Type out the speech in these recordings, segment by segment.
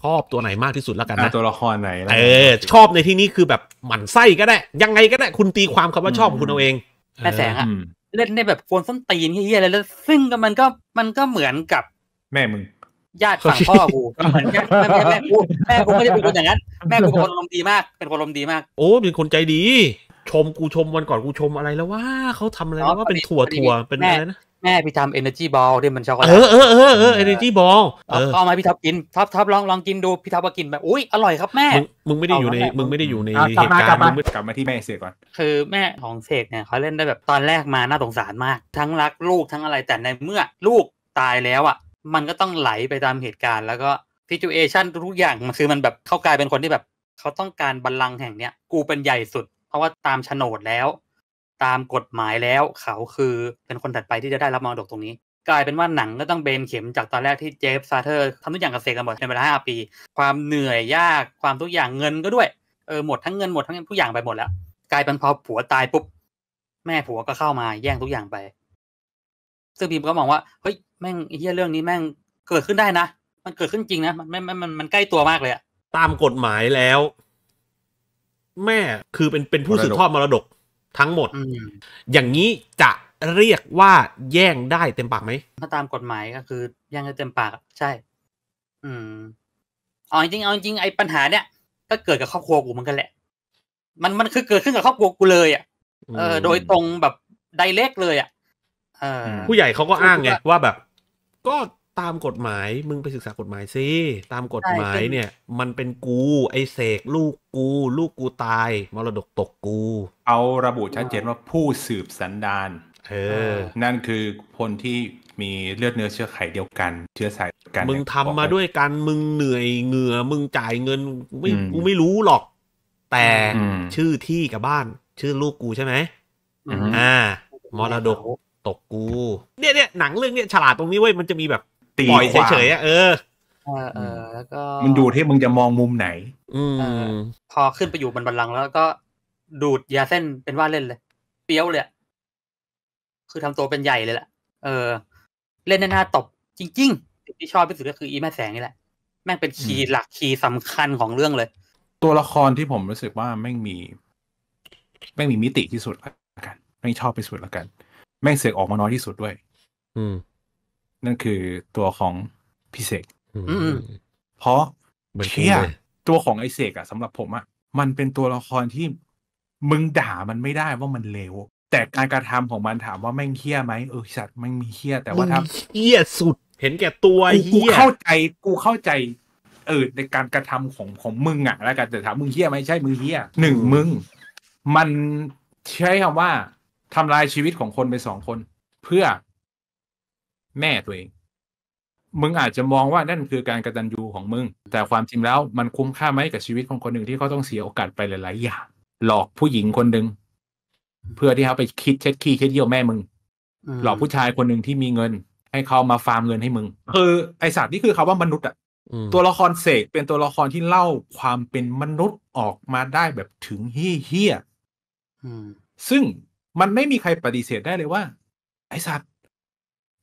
ชอบตัวไหนมากที่สุดแล้วกันนะตัวละครไหนเออชอบในที่นี้คือแบบหมั่นไส้ก็ได้ ยังไงก็ได้คุณตีความคำว่าชอบคุณเอาเองแต่แสงอะเล่นในแบบโฟนส้นตีนเฮียอะไรแล้วซึ่งก็มันก็มันก็เหมือนกับแม่มึงญาติฝั่งพ่อกูแม่แม่กูแม่กูไม่ได้เป็นคนอย่างนั้น แม่กูเป็นคนลมดีมากเป็นคนลมดีมาก โอ้เป็นคนใจดีชมกูชมวันก่อนกูชมอะไรแล้วว่าเขาทำอะไรแล้วว่าเป็นถั่วถั่วเป็นอะไรนะแม่พี่ทำเอเนอจีบอลที่มันช็อกโกแลตเออเออ เออเออเอเนอจีบอลเอามาพี่ทับกินทับทับลองลองกินดูพี่ทับก็กินแบบอุ้ยอร่อยครับแม่ มึงไม่ได้อยู่ใน มึงไม่ได้อยู่ในเหตุการณ์มึงกลับมาที่แม่เสกก่อน คือแม่ของเสกเนี่ยเขาเล่นได้แบบตอนแรกมา น่าสงสารมาก ทั้งรักลูกทั้งอะไรแต่ในเมื่อลูกตายแล้วอ่ะมันก็ต้องไหลไปตามเหตุการณ์แล้วก็ทิจูเอชั่นทุกอย่างมันคือมันแบบเขากลายเป็นคนที่แบบเขาต้องการบัลลังก์แห่งเนี้ยกูเป็นใหญ่สุด เพราะว่าตามโฉนดแล้วตามกฎหมายแล้วเขาคือเป็นคนถัดไปที่จะได้รับมรดกตรงนี้ กลายเป็นว่าหนังก็ต้องเบนเข็มจากตอนแรกที่เจฟซาเทอร์ทำทุกอย่างกับเซกันหมดในเวลาห้าปี ความเหนื่อยยากความทุกอย่างเงินก็ด้วยเออหมดทั้งเงินหมดทั้งทุกอย่างไปหมดแล้ว กลายเป็นพอผัวตายปุ๊บแม่ผัวก็เข้ามา แย่งทุกอย่างไปซึ่งพิมก็มองว่าเฮ้ยแม่งเฮียเรื่องนี้แม่งเกิดขึ้นได้นะมันเกิดขึ้นจริงนะมันไม่มันมันใกล้ตัวมากเลยอะตามกฎหมายแล้ว แม่คือเป็นเป็นผู้สืบทอดมรดกทั้งหมดอย่างนี้จะเรียกว่าแย่งได้เต็มปากไหม ถ้าตามกฎหมายก็คือแย่งได้เต็มปาก ใช่ อืมเอาจริงเอาจริงไอ้ปัญหาเนี้ยก็เกิดกับครอบครัวกูมันกันแหละ มันมันคือเกิดขึ้นกับครอบครัวกูเลย อ่ะ เออ โดยตรงแบบไดเรกเลยอ่ะผู้ใหญ่เขาก็อ้างไง ว่าแบบก็ตามกฎหมายมึงไปศึกษากฎหมายซิตามกฎหมายเนี่ยมันเป็นกูไอเสกลูกกู ลูกกูตาย มรดกตกกู เอาระบุชัดเจนว่าผู้สืบสันดานเออ นั่นคือคนที่มีเลือดเนื้อเชื้อไขเดียวกัน เชื้อสายกัน มึงทำมาด้วยกัน มึงเหนื่อยเหงื่อ มึงจ่ายเงินไม่กูไม่รู้หรอก แต่ชื่อที่กับบ้าน ชื่อลูกกูใช่ไหมอ่ามรดกตกกู เนี่ยเนี่ยหนังเรื่องเนี่ยฉลาดตรงนี้เว้ยมันจะมีแบบตีปเฉยๆเออเออแล้วก็ มันดูที่มึงจะมองมุมไหน อืมพอขึ้นไปอยู่บนบันลัง แล้วก็ดูดยาเส้นเป็นว่าเล่นเลย เปี้ยวเลยคือทำตัวเป็นใหญ่เลยแหละ เออ เล่นหน้าตบจริง ๆ ที่ชอบที่สุดก็คืออีแม่แสงนี่แหละ แม่งเป็นคีย์หลักคีย์สำคัญของเรื่องเลย ตัวละครที่ผมรู้สึกว่าแม่งมีแม่งมีมิติที่สุดละกันแม่งชอบไปสุดละกัน แม่งเสกออกมาน้อยที่สุดด้วย อืมนั่นคือตัวของพี่เสกเพราะเชี่ยตัวของไอเสกอะสำหรับผมอะมันเป็นตัวละครที่มึงด่ามันไม่ได้ว่ามันเลวแต่การกระทำของมันถามว่าแม่งเฮี้ยไหมเออสัตว์แม่งมีเฮี้ยแต่ว่าทำเฮี้ยสุด เห็นแก่ตัวเฮี้ยกูเข้าใจกูเข้าใจ เออในการกระทำของของมึงอะแล้วกันแต่ถามมึงเฮี้ยไหมใช่มึงเฮี้ยหนึ่งมึง มันใช้คำว่า ทำลายชีวิตของคนไปสองคน เพื่อแม่ตัวเอง มึงอาจจะมองว่านั่นคือการกระตันยูของมึง แต่ความจริงแล้วมันคุ้มค่าไหมกับชีวิตของคนหนึ่งที่เขาต้องเสียโอกาสไปหลาย ๆ อย่าง หลอกผู้หญิงคนหนึ่งเพื่อที่เขาไปคิดเช็ดขี้ เช็ดเยี่ยวแม่มึง หลอกผู้ชายคนหนึ่งที่มีเงิน ให้เขามาฟาร์มเงินให้มึง คือไอสัตว์นี่คือคาว่ามนุษย์อะตัวละครเสกเป็นตัวละครที่เล่าความเป็นมนุษย์ออกมาได้แบบถึงเฮี้ยซึ่งมันไม่มีใครปฏิเสธได้เลยว่า ไอสัตว์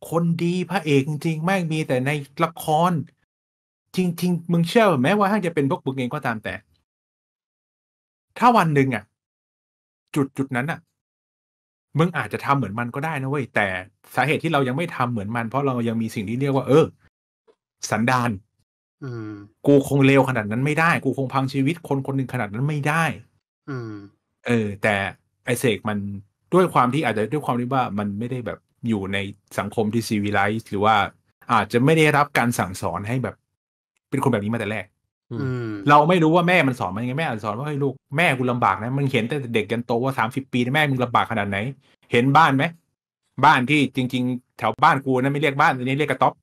คนดีพระเอกจริงๆ ไม่มีแต่ในละคร จริงๆ มึงเชื่อแม้ว่าห้างจะเป็นพวกบุกเองก็ตามแต่ ถ้าวันหนึ่งอ่ะ จุดจุดนั้นอ่ะมึงอาจจะทำเหมือนมันก็ได้นะเว้ย แต่ สาเหตุที่เรายังไม่ทำเหมือนมัน เพราะเรายังมีสิ่งที่เรียกว่า เออ สันดานกูคงเลวขนาดนั้นไม่ได้กูคงพังชีวิตคนคนหนึ่งขนาดนั้นไม่ได้ อืม เออ แต่ไอเสกมันด้วยความที่อาจจะด้วยความที่ว่ามันไม่ได้แบบอยู่ในสังคมที่ซีวิไลซ์หรือว่าอาจจะไม่ได้รับการสั่งสอนให้แบบเป็นคนแบบนี้มาแต่แรกเราไม่รู้ว่าแม่มันสอนมันยังไง แม่สอนว่าให้ลูกแม่กูลำบากนะ มันเห็นแต่เด็กกันโตว่าสามสิบปีแม่มึงลำบากขนาดไหน เห็นบ้านไหมบ้านที่จริงๆ แถวบ้านกูนะไม่เรียกบ้าน อันนี้เรียกกระต๊อบ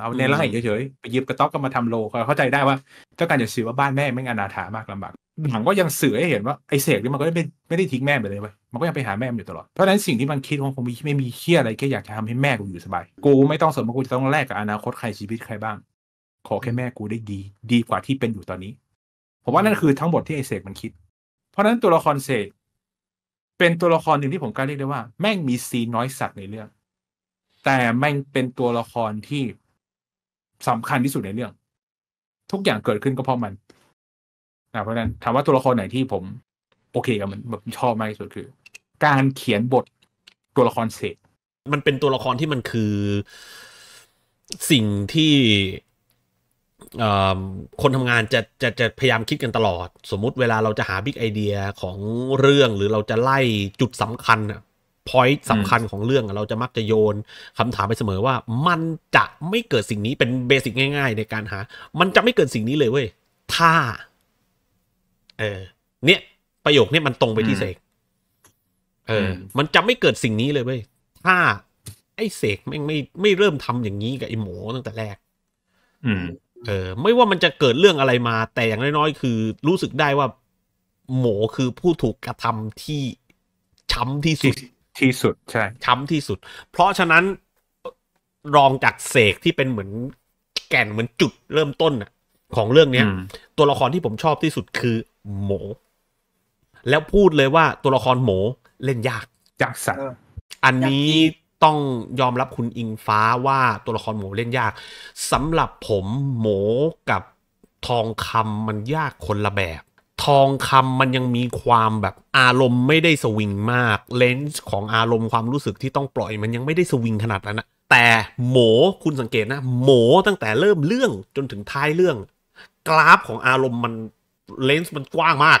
เอาในไร้เฉยๆไปยืบกระต๊อบก็มาทำโล เข้าใจได้ว่าเจ้าการจะสื่อว่าบ้านแม่แม่งอนาถามากลำบากหนังก็ยังสื่อให้เห็นว่าไอเสกนี่มันก็ไม่ไม่ได้ทิ้งแม่ไปเลยไปมันก็ยังไปหาแม่มันอยู่ตลอด เพราะฉะนั้นสิ่งที่มันคิดของผมไม่มีเครียดอะไรแค่อยากจะทำให้แม่กูอยู่สบาย กูไม่ต้องสมว่ากูจะต้องแลกกับอนาคตใครชีวิตใครบ้าง ขอแค่แม่กูได้ดี ดีกว่าที่เป็นอยู่ตอนนี้ ผมว่านั่นคือทั้งหมดที่ไอเสกมันคิด เพราะฉะนั้นตัวละครเสกเป็นตัวละครหนึ่งที่ผมกล้าเรียกได้ว่าแม่งมีซีน้อยสัตว์ในเรื่อง แต่แม่งเป็นตัวละครที่สำคัญที่สุดในเรื่อง ทุกอย่างเกิดขึ้นก็เพราะมันนะเพราะฉะนั้นถามว่าตัวละครไหนที่ผมโอเคกับมันแบบชอบมากที่สุดคือ การเขียนบทตัวละครเสกมันเป็นตัวละครที่มันคือสิ่งที่คนทำงานจะจะจะพยายามคิดกันตลอด สมมุติเวลาเราจะหาบิ๊กไอเดียของเรื่อง หรือเราจะไล่จุดสำคัญอะพอยต์สำคัญของเรื่องเราจะมักจะโยนคำถามไปเสมอว่า มันจะไม่เกิดสิ่งนี้เป็นเบสิกง่ายๆ ในการหามันจะไม่เกิดสิ่งนี้เลยเว้ยถ้า เออเนี่ยประโยคนี้มันตรงไปที่เสก เออ มันจะไม่เกิดสิ่งนี้เลยเว้ย ถ้า ไอ้เสกไม่ไม่ไม่เริ่มทำอย่างนี้กับไอ้หมูตั้งแต่แรก อืม เออ ไม่ว่ามันจะเกิดเรื่องอะไรมา แต่อย่างน้อยๆคือ รู้สึกได้ว่าหมูคือผู้ถูกกระทำที่ช้ำที่สุดที่สุดใช่ช้ำที่สุด เพราะฉะนั้นรองจากเสกที่เป็นเหมือนแก่นเหมือนจุดเริ่มต้นอะของเรื่องเนี้ยตัวละครที่ผมชอบที่สุดคือ หมูแล้วพูดเลยว่าตัวละครหมูเล่นยากจากสัตว์อันนี้ต้องยอมรับคุณอิงฟ้าว่าตัวละครหมูเล่นยากสำหรับผมหมูกับทองคำมันยากคนละแบบ ทองคำมันยังมีความแบบอารมณ์ไม่ได้สวิงมากเลนส์ของอารมณ์ความรู้สึกที่ต้องปล่อย มันยังไม่ได้สวิงขนาดนั้นนะแต่หมูคุณสังเกตนะ หมูตั้งแต่เริ่มเรื่องจนถึงท้ายเรื่อง กราฟของอารมณ์มันเลนส์ มันกว้างมาก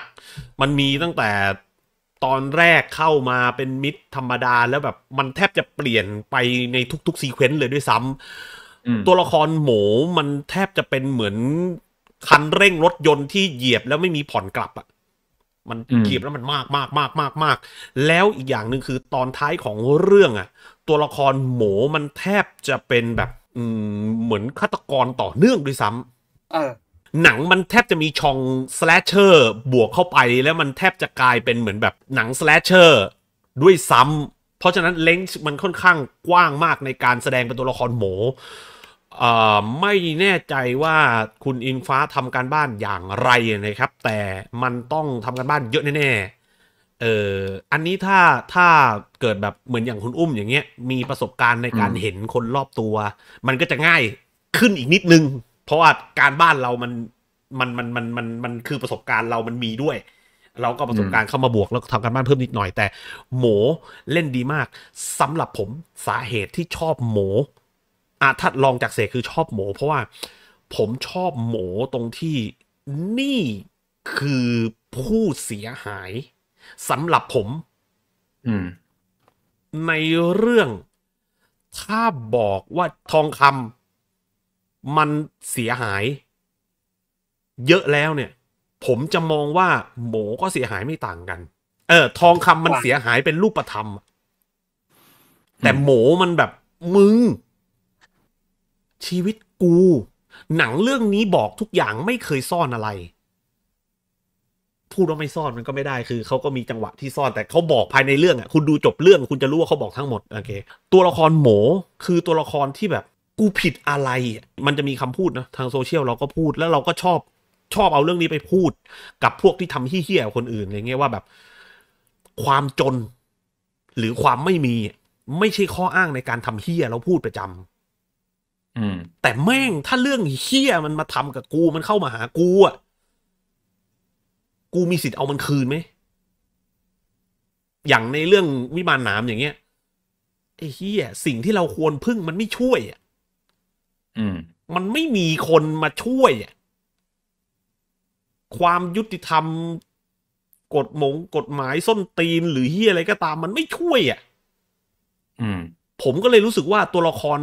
มันมีตั้งแต่ตอนแรกเข้ามาเป็นมิดธรรมดา แล้วแบบมันแทบจะเปลี่ยนไปในทุกๆซีเควนต์เลยด้วยซ้ำตัวละครหมูมันแทบจะเป็นเหมือนคันเร่งรถยนต์ที่เหยียบแล้วไม่มีผ่อนกลับอะ่ะ มันเกียบแล้วมันมากมากมากมากมากแล้วอีกอย่างหนึ่งคือตอนท้ายของเรื่องอะตัวละครหมูมันแทบจะเป็นแบบ อืเหมือนฆาตกรต่อเนื่องด้วยซ้ำเหนังมันแทบจะมีช่องสแลชเชอร์บวกเข้าไปแล้วมันแทบจะกลายเป็นเหมือนแบบหนังสแลชเชอร์ด้วยซ้ำเพราะฉะนั้นเลนส์มันค่อนข้างกว้างมากในการแสดงเป็นตัวละครหมูไม่แน่ใจว่าคุณอินฟ้าทำการบ้านอย่างไรนะครับ แต่มันต้องทำการบ้านเยอะแน่ๆเอออันนี้ถ้าถ้าเกิดแบบเหมือนอย่างคุณอุ้มอย่างเงี้ยมีประสบการณ์ในการเห็นคนรอบตัว มันก็จะง่ายขึ้นอีกนิดนึงเพราะว่าการบ้านเรามันมันมันมันมันมันคือประสบการณ์เรามันมีด้วย เราก็ประสบการณ์เข้ามาบวก แล้วทำการบ้านเพิ่มนิดหน่อย แต่หมเล่นดีมาก สำหรับผมสาเหตุที่ชอบหมอาทัดลองจากเสกคือชอบหม เพราะว่า ผมชอบหมตรงที่นี่คือผู้เสียหายสำหรับผมในเรื่อง ถ้าบอกว่าทองคำมันเสียหาย เยอะแล้วเนี่ย ผมจะมองว่าหมูก็เสียหายไม่ต่างกัน เออทองคำมันเสียหายเป็นรูปธรรม แต่หมูมันแบบมึง ชีวิตกู หนังเรื่องนี้บอกทุกอย่างไม่เคยซ่อนอะไร พูดว่าไม่ซ่อนมันก็ไม่ได้คือเขาก็มีจังหวะที่ซ่อนแต่เขาบอกภายในเรื่องอ่ะคุณดูจบเรื่อง คุณจะรู้ว่าเขาบอกทั้งหมดโอเคตัวละครหมคือตัวละครที่แบบกูผิดอะไร มันจะมีคำพูดนะทางโซเชียลเราก็พูดแล้วเราก็ชอบชอบเอาเรื่องนี้ไปพูด กับพวกที่ทำเฮี้ยๆคนอื่นอะไรเงี้ยว่าแบบ ความจนหรือความไม่มี ไม่ใช่ข้ออ้างในการทำเฮี้ย เราพูดประจำแต่แม่งถ้าเรื่องเฮี้ยมันมาทำกับกูมันเข้ามาหากูอ่ะกูมีสิทธิ์เอามันคืนไหมอย่างในเรื่องวิมานหนามอย่างเงี้ยไอ้เฮี้ยสิ่งที่เราควรพึ่งมันไม่ช่วยอ่ะมันไม่มีคนมาช่วยความยุติธรรม กฎหมงกฎหมายส้นตีนหรือเฮียอะไรก็ตามมันไม่ช่วยอ่ะผมก็เลยรู้สึกว่าตัวละคร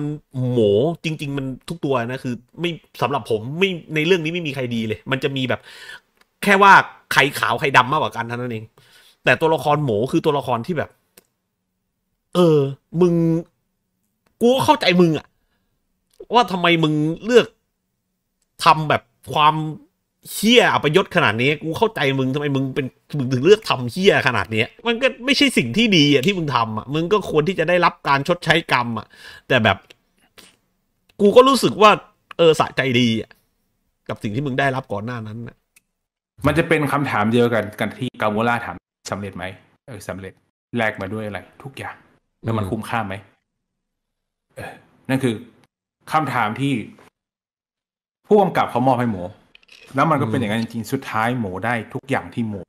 หมจริง ๆ มันทุกตัวนะ คือ ไม่สำหรับผมไม่ในเรื่องนี้ไม่มีใครดีเลย มันจะมีแบบ แค่ว่าใครขาวใครดำมากกว่ากันเท่านั้นเอง แต่ตัวละครหมคือตัวละครที่แบบ เออ มึงกูเข้าใจมึงอ่ะว่าทำไมมึงเลือกทำแบบความเฮี้ยอพยศขนาดนี้ กูเข้าใจมึงทำไมมึงเป็นมึงถึงเลือกทำเฮี้ยขนาดนี้มันก็ไม่ใช่สิ่งที่ดีอ่ะที่มึงทำอ่ะมึงก็ควรที่จะได้รับการชดใช้กรรมอ่ะแต่แบบ กูก็รู้สึกว่า เออสะใจดีอ่ะกับสิ่งที่มึงได้รับก่อนหน้านั้นมันจะเป็นคำถามเดียวกันกันที่กาโมล่าถามสำเร็จไหมเออสำเร็จแลกมาด้วยอะไร ทุกอย่าง แล้วมันคุ้มค่าไหมเออนั่นคือคำถามที่ผู้กำกับเขามอบให้หมูแล้วมันก็เป็นอย่างนั้นจริงสุดท้ายหมูได้ทุกอย่างที่หมู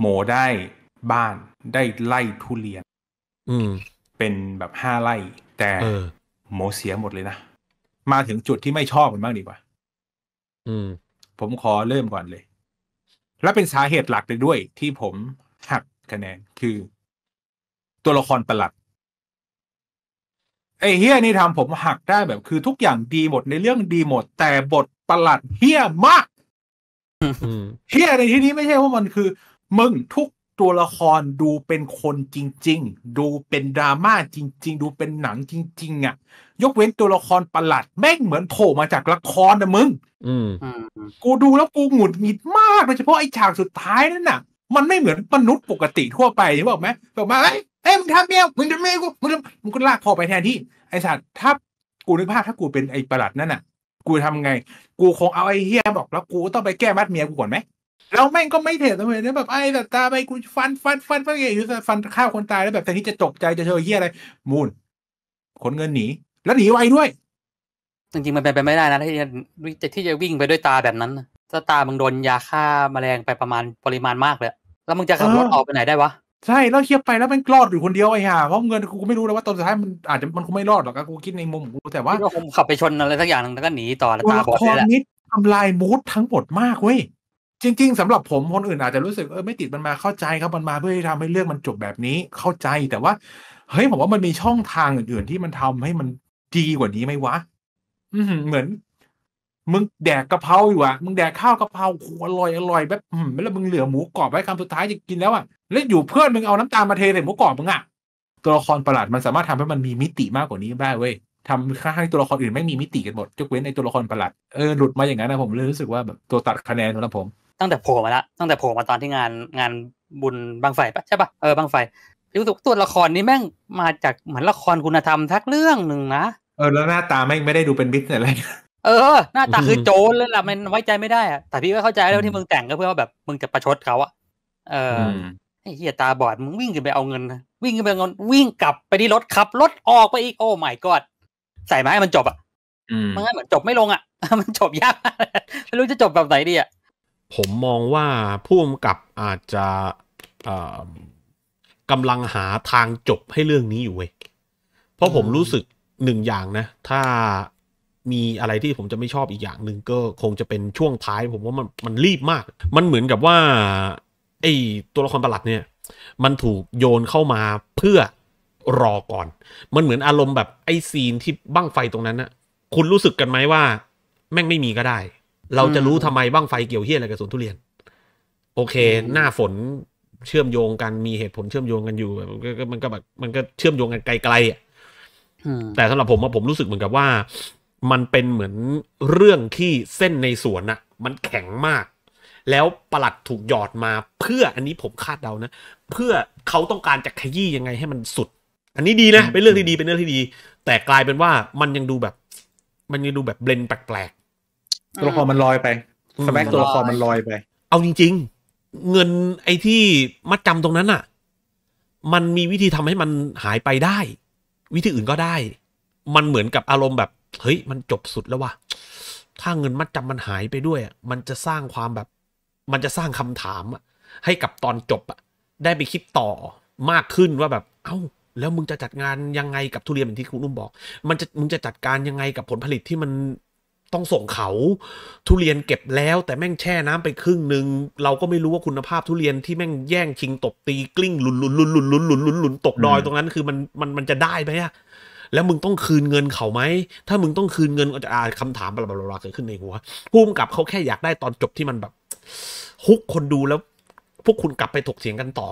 หมูได้บ้านได้ไล่ทุเรียนอืมเป็นแบบห้าไล่ แต่หมูเสียหมดเลยนะ มาถึงจุดที่ไม่ชอบกันบ้างดีกว่า อืมผมขอเริ่มก่อนเลย และเป็นสาเหตุหลักเลยด้วย ที่ผมหักคะแนนคือตัวละครประหลัดไอ้เฮียนี่ทำผมหักได้แบบคือ ทุกอย่างดีหมดในเรื่องดีหมด แต่บทประหลัดเฮียมากเฮียในที่นี้ไม่ใช่ว่ามันคือ มึงทุกตัวละครดูเป็นคนจริง ๆ ดูเป็น ดราม่าจริง ๆ ดูเป็นหนังจริงๆ อ่ะ ยกเว้นตัวละครประหลัด แม่งเหมือนโผล่มาจากละครนะมึงกูดูแล้วกูหงุดหงิดมากโดยเฉพาะไอ้ฉากสุดท้ายนั่นน่ะ มันไม่เหมือนมนุษย์ปกติทั่วไปใช่ไหมบอกไหมบอกมาไอ้เอ้ยมึงทำเมียมึงทำเมียกูมึงทำมึงก็ลากคอไปแทนที่ ไอสัตว์ถ้ากูนึกภาพถ้ากูเป็นไอประหลัดนั่นน่ะ กูทำไง กูคงเอาไอเฮียบอกแล้ว กูต้องไปแก้มัดเมีย กูก่อนไหมแล้วแม่งก็ไม่เถิดทำไมเนี่ยแบบไอ้แต่ตาไปกูฟันฟันฟันฟันอยู่ฟันข้าวคนตายแล้วแบบแต่ที่จะตกใจจะเจอเฮียอะไรมูลขนเงินหนีแล้วหนีไวด้วย จริงๆมันเป็นไปไม่ได้นะที่จะที่จะวิ่งไปด้วยตาแบบนั้นถ้าตามึงโดนยาฆ่าแมลงไปประมาณปริมาณมากเลยแล้วมึงจะขับรถออกไปไหนได้วะใช่แล้วเคียบไปแล้วมันรอดอยู่คนเดียวไอ้ห่าเพราะเงินกูไม่รู้แล้วว่าตอนสุดท้ายมันอาจจะมันคงไม่รอดหรอกกูคิดในมุมกูแต่ว่าขับไปชนอะไรสักอย่างแล้วก็หนีต่อตาบอดนล่และนี้ทำลายมูดทั้งหมดมากเว้ยจริงๆ สำหรับผม คนอื่นอาจจะรู้สึกเออไม่ติดมันมาเข้าใจครับมันมาเพื่อทำำให้เรื่องมันจบแบบนี้เข้าใจแต่ว่าเฮ้ยผมว่ามันมีช่องทางอื่นๆที่มันทำให้มันดีกว่านี้ไหมวะ อืเหมือน มึงแดกกะเพราอยู่อะมึงแดกข้าวกะเพราโหอร่อยอร่อย แบบแล้วมึงเหลือหมูกรอบไว้คำสุดท้ายจะกินแล้วอะเล่นอยู่เพื่อนมึงเอาน้ำตาลมาเทใส่หมูกรอบมึงอะตัวละครประหลาดมันสามารถทำให้มันมีมิติมากกว่านี้ได้เว้ยทำค่าให้ตัวละครอื่นไม่มีมิติกันหมดยกเว้นในตัวละครประหลาดเออหลุดมาอย่างนั้นนะผมเลยรู้สึกว่าแบบตัวตัดคะแนนนะผม ตั้งแต่โผล่มาละตั้งแต่โผล่มาตอนที่งานงานบุญบางไฟปะใช่ปะเออบางไฟรู้สึกตัวละครนี้แม่งมาจากเหมือนละครคุณธรรมทักเรื่องหนึ่งนะเออแล้วหน้าตาแม่งไม่ได้ดูเป็นมิตรอะไร เออ หน้าตาคือโจรเลยล่ะมันไว้ใจไม่ได้อะแต่พี่ก็เข้าใจแล้วที่มึงแต่งก็เพื่อว่าแบบมึงจะประชดเขาอะเออไอ้เฮียตาบอดมึงวิ่งขึ้นไปเอาเงินนะวิ่งขึ้นไปเอาเงินวิ่งกลับไปที่รถขับรถออกไปอีกโอ้ไม่กอดใส่ไม้มันจบอ่ะมันงั้นเหมือนจบไม่ลงอ่ะมันจบยากไม่รู้จะจบแบบไหนดีอ่ะผมมองว่าผู้กำกับอาจจะกำลังหาทางจบให้เรื่องนี้อยู่เว้ยเพราะผมรู้สึกหนึ่งอย่างนะ ถ้ามีอะไรที่ผมจะไม่ชอบอีกอย่างหนึ่งก็ คงจะเป็นช่วงท้าย ผมว่ามันมันรีบมาก มันเหมือนกับว่าไอ้ตัวละครประหลัดเนี่ยมันถูกโยนเข้ามาเพื่อรอก่อน มันเหมือนอารมณ์แบบไอ้ซีนที่บั้งไฟตรงนั้นนะคุณรู้สึกกันไหมว่าแม่งไม่มีก็ได้ เราจะรู้ทำไมบั้งไฟเกี่ยวเฮี้ยอะไรกับสวนทุเรียน โอเค หน้าฝนเชื่อมโยงกัน มีเหตุผลเชื่อมโยงกันอยู่แบบมันก็แบบมันก็เชื่อมโยงกันไกลๆอ่ะแต่สำหรับผมอะผมรู้สึกเหมือนกับว่า มันเป็นเหมือนเรื่องที่เส้นในสวนอะมันแข็งมากแล้วประหลัดถูกหยอดมา เพื่ออันนี้ผมคาดเดานะเพื่อเขาต้องการจะขยี้ยังไงให้มันสุด อันนี้ดีนะ เป็นเรื่องที่ดีเป็นเรื่องที่ดี แต่กลายเป็นว่ามันยังดูแบบ มันยังดูแบบเบลนแปลกๆตัวละครมันลอยไปสมักตัวละครมันลอยไป เอาจริง ๆ เงินไอ้ที่ มัดจำตรงนั้นอ่ะ มันมีวิธีทำให้มันหายไปได้ วิธีอื่นก็ได้ มันเหมือนกับอารมณ์แบบเฮ้ยมันจบสุดแล้วว่ะถ้าเงินมัดจำมันหายไปด้วยมันจะสร้างความแบบมันจะสร้างคำถามให้กับตอนจบอะได้ไปคิดต่อมากขึ้นว่าแบบเอา้า แล้วมึงจะจัดงานยังไงกับทุเรียนเย่างนที่คุณนุ่มบอก มันจะมึงจะจัดการยังไงกับผลผลิตที่มันต้องส่งเขา ทุเรียนเก็บแล้ว แต่แม่งแช่น้ำไปครึ่งหนึ่งเราก็ไม่รู้ว่าคุณภาพทุเรียนที่แม่งแย่งชิงตบตีกลิ้งหลุนหลุนหลุนหลุนหลุนหลุนหลุนหลุนตกดอยตรงนั้นคือมันมันมันจะได้ไหมอะแล้วมึงต้องคืนเงินเขาไหมถ้ามึงต้องคืนเงินก็จะอาคำถามบลาบลาเกิดขึ้นในหัวพุ่มกับเขาแค่อยากได้ตอนจบที่มันแบบฮุกคนดูแล้ว พวกคุณกลับไปถกเถียงกันต่อ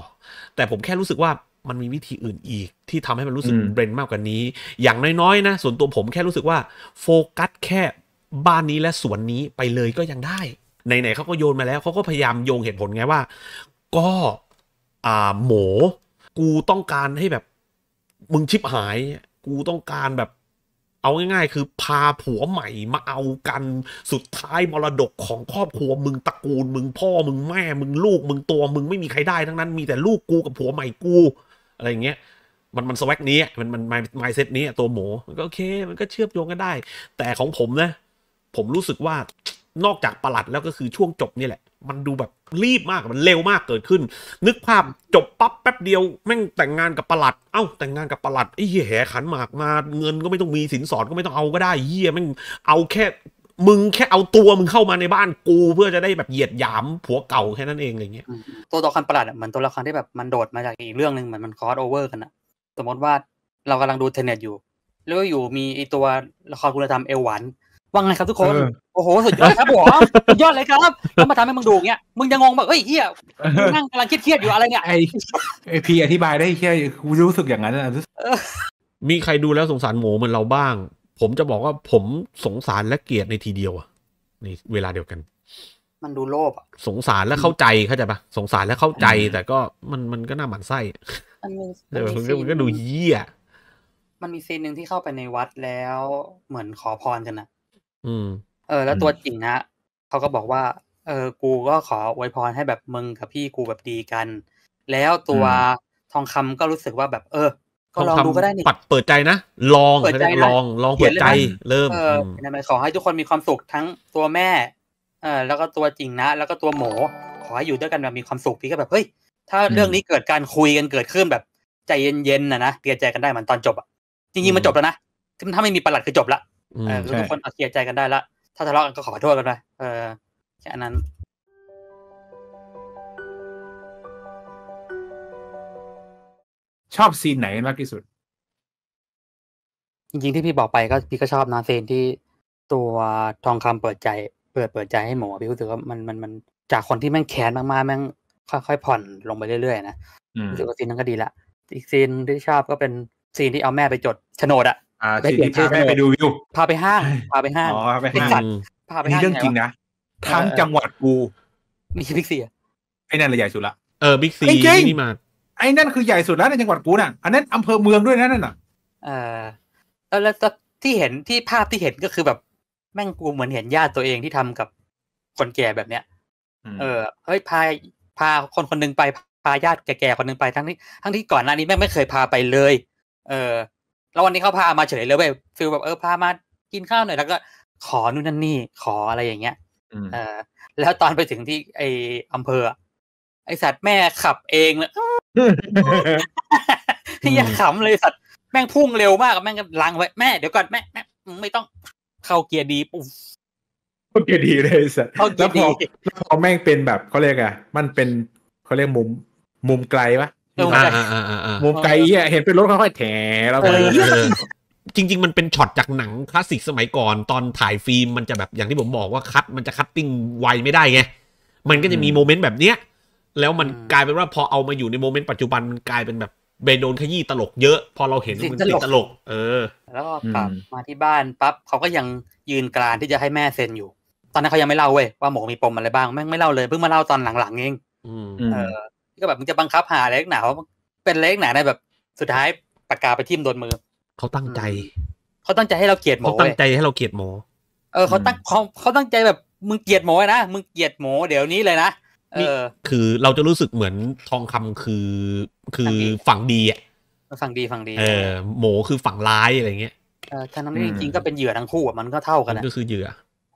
แต่ผมแค่รู้สึกว่ามันมีวิธีอื่นอีกที่ทำให้มันรู้สึกเบรนมากกว่านี้ อย่างน้อยๆนะส่วนตัวผมแค่รู้สึกว่า โฟกัสแค่บ้านนี้และสวนนี้ไปเลยก็ยังได้ไหนๆเขาก็โยนมาแล้วเขาก็พยายามโยงเหตุผลไงว่า ก็อ่าหม กูต้องการให้แบบมึงชิบหาย กูต้องการแบบเอาง่ายๆ คือพาผัวใหม่มาเอากันสุดท้ายมรดกของครอบครัวมึงตระกูลมึงพ่อมึงแม่มึงลูกมึงตัวมึงไม่มีใครได้ทั้งนั้นมีแต่ลูกกูกับผัวใหม่กู อะไรเงี้ย มันมันสวักนี้ มันมันไมเซ็ตนี้ตัวหมูมันก็โอเค มันก็เชื่อมโยงกันได้ แต่ของผมนะ ผมรู้สึกว่านอกจากประหลัดแล้วก็คือช่วงจบนี่แหละมันดูแบบรีบมากมันเร็วมากเกิดขึ้น นึกภาพจบปั๊บแป๊บเดียวแม่งแต่งงานกับประหลัดเอ้าแต่งงานกับประหลัดไอ้เหี้ยแหขันหมากมาเงินก็ไม่ต้องมีสินสอดก็ไม่ต้องเอาก็ได้เหี้ยแม่งเอาแค่มึงแค่เอาตัวมึงเข้ามาในบ้านกูเพื่อจะได้แบบเหยียดหยามผัวเก่าแค่นั้นเองอะไรเงี้ยตัวตัวคันประหลัดอ่ะเหมือนตัวละครที่แบบมันโดดมาจากอีกเรื่องหนึ่งเหมือนมันคอสโอเวอร์กันอ่ะสมมติว่าเรากำลังดูเทนเน็ตอยู่แล้วอยู่มีไอตัวละครคุณธรรมเอลวันว่าไงครับ ทุกคนโอ้โหสุดยอดครับผมสยอดเลยครับแล้วมาทำให้มึงดู เงี้ยมึงจะงงแบบเฮ้ยเฮียนั่งกำลังเครียดๆอยู่อะไรเนี่ยไอไอพีอธิบายได้แค่กูรู้สึกอย่างนั้นนะมีใครดูแล้วสงสารหมูเหมือนเราบ้าง ผมจะบอกว่าผมสงสารและเกลียดในทีเดียวอะในเวลาเดียวกัน มันดูโลภสงสารและเข้าใจเข้าใจปะสงสารและเข้าใจแต่ก็มันมันก็น่าหมั่นไส้แต่มันก็ดูเยี่ยมันมีซีนหนึ่งที่เข้าไปในวัดแล้วเหมือนขอพรกันนะเออ แล้วตัวจริงนะเขาก็บอกว่า เออกูก็ขออวยพรให้แบบมึงกับพี่กูแบบดีกัน แล้วตัวทองคำก็รู้สึกว่าแบบเออก็ลองดูก็ได้นี่ปัดเปิดใจนะลองเปิดใจลองลองเปิดใจเริ่มเออขอให้ทุกคนมีความสุขทั้งตัวแม่ เออแล้วก็ตัวจริงนะแล้วก็ตัวหมอขอให้อยู่ด้วยกันแบบมีความสุขพี่ก็แบบเฮ้ยถ้าเรื่องนี้เกิดการคุยกันเกิดขึ้นแบบใจเย็นๆนะนะเกลียใจกันได้มันตอนจบอ่ะจริงๆมันจบแล้วนะถ้าไม่มีประหลัดคือจบละทุกคนเอาเลียใจกันได้ละ ถ้าทะเลาะกันก็ขอโทษกันไปเออแค่นั้น ชอบซีนไหนมากที่สุดจริงๆที่พี่บอกไปก็พี่ก็ชอบนะซีนที่ ตัวทองคำเปิดใจ เปิดเปิดใจให้หมอพี่รู้สึกว่ามันมันมันจากคนที่แม่งแค้นมาก ๆแม่งค่อยๆผ่อนลงไปเรื่อยๆนะรู้สึกว่าซีนนั้นก็ดีละ อีกซีนที่ชอบก็เป็นซีนที่เอาแม่ไปจดโฉนดอะอ่าได้เปลี่ยนชื่อไปดูวิวพาไปห้างพาไปห้างอ๋อไปห้างพาไปห้างนี่เรื่องจริงนะทั้งจังหวัดกูมีชิบิ๊กซีไอ้นั่นลใหญ่สุดละเออบิ๊กซีรี่มาไอ้นั่นคือใหญ่สุดแล้วในจังหวัดกูน่ะ อันนั้นอำเภอเมืองด้วยนะนั่นน่ะเออแล้วที่เห็นที่ภาพที่เห็นก็คือแบบแม่งกูเหมือนเห็นญาติตัวเองที่ทำกับคนแก่แบบเนี้ยเออเฮ้ยพาพาคนคนนึงไปพาญาติแก่ๆคนนึงไปทั้งที่ทั้งที่ก่อนหน้านี้แม่งไม่เคยพาไปเลย เออแล้ววันนี้เขาพามาเฉยเลยเว้ยฟิลแบบ เออพามากินข้าวหน่อย แล้วก็ขอนู่นนั่นนี่ขออะไรอย่างเงี้ยเออ แล้วตอนไปถึงที่ ไออำเภอไอสัตว์แม่ขับเองเลยอย่ยัขำเลยสัตว์แม่งพุ่งเร็วมากแม่งก็ลังไว้ แม่เดี๋ยวก่อนแม่แม่ไม่ต้องเข้าเกียร์ดีปุ๊บเข้าเกียร์ดีเลยสัตว์แล้วพอแล้วพอแม่งเป็นแบบเขาเรียกอะมันเป็นเขาเรียกมุม มุมไกลปะมุมไกลเห็นเป็นรถค่อยๆ แถแล้วไปจริงๆ มันเป็นช็อต จากหนังคลาสสิกสมัยก่อนตอนถ่ายฟิล์มมันจะแบบอย่างที่ผมบอกว่าคัดมันจะคัตติ้งไวไม่ได้ไงมันก็จะมีโมเมนต์แบบเนี้ยแล้วมันกลายเป็นว่าพอเอามาอยู่ในโมเมนต์ปัจจุบันมันกลายเป็นแบบเบโดนขยี้ตลกเยอะ พอเราเห็นมันติดตลก เออ แล้วก็กลับมาที่บ้านปั๊บเขาก็ยังยืนกรานที่จะให้แม่เซ็นอยู่ตอนนั้นเขายังไม่เล่าเว้ยว่าหมอมีปมอะไรบ้างแม่งไม่เล่าเลย เพิ่งมาเล่าตอนหลังๆ เองเออก็แบบมึงจะบังคับหาเล็กหนาเป็นเล็กหนาในแบบสุดท้ายปากกาไปทิ่มโดนมือเขาตั้งใจเขาตั้งใจให้เราเกลียดหมอเขาตั้งใจให้เราเกลียดหมอเออเขาตั้งเขาเขาตั้งใจแบบมึงเกลียดหมอนะมึงเกลียดหมอเดี๋ยวนี้เลยนะเออ คือเราจะรู้สึกเหมือนทองคำคือคือฝั่งดีอ่ะฝั่งดีฝั่งดีเออหมอคือฝั่งร้ายอะไรเงี้ยถ้าฉนั้นจริงก็เป็นเหยื่อทั้งคู่อ่ะมันก็เท่ากันก็คือเหยื่อ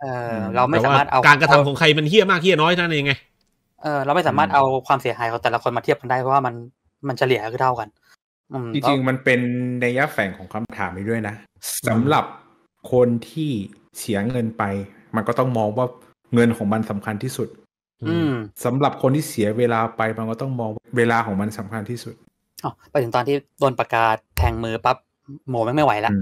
เออเราไม่สามารถเอาการกระทำของใครมันเฮี้ยมากเฮี้ยน้อยนั่นเองไงเออเราไม่สามารถเอาความเสียหายของแต่ละคนมาเทียบกันได้เพราะว่ามันมันเฉลี่ยก็เท่ากันจริงๆมันเป็นในยะแฝงของคำถามนี้ด้วยนะสำหรับคนที่เสียเงินไป มันก็ต้องมองว่าเงินของมันสำคัญที่สุด อืสำหรับคนที่เสียเวลาไปมันก็ต้องมองเวลาของมันสำคัญที่สุดอ๋อไปถึงตอนที่โดนประกาศแทงมือปั๊บหมแม่งไม่ไหวละ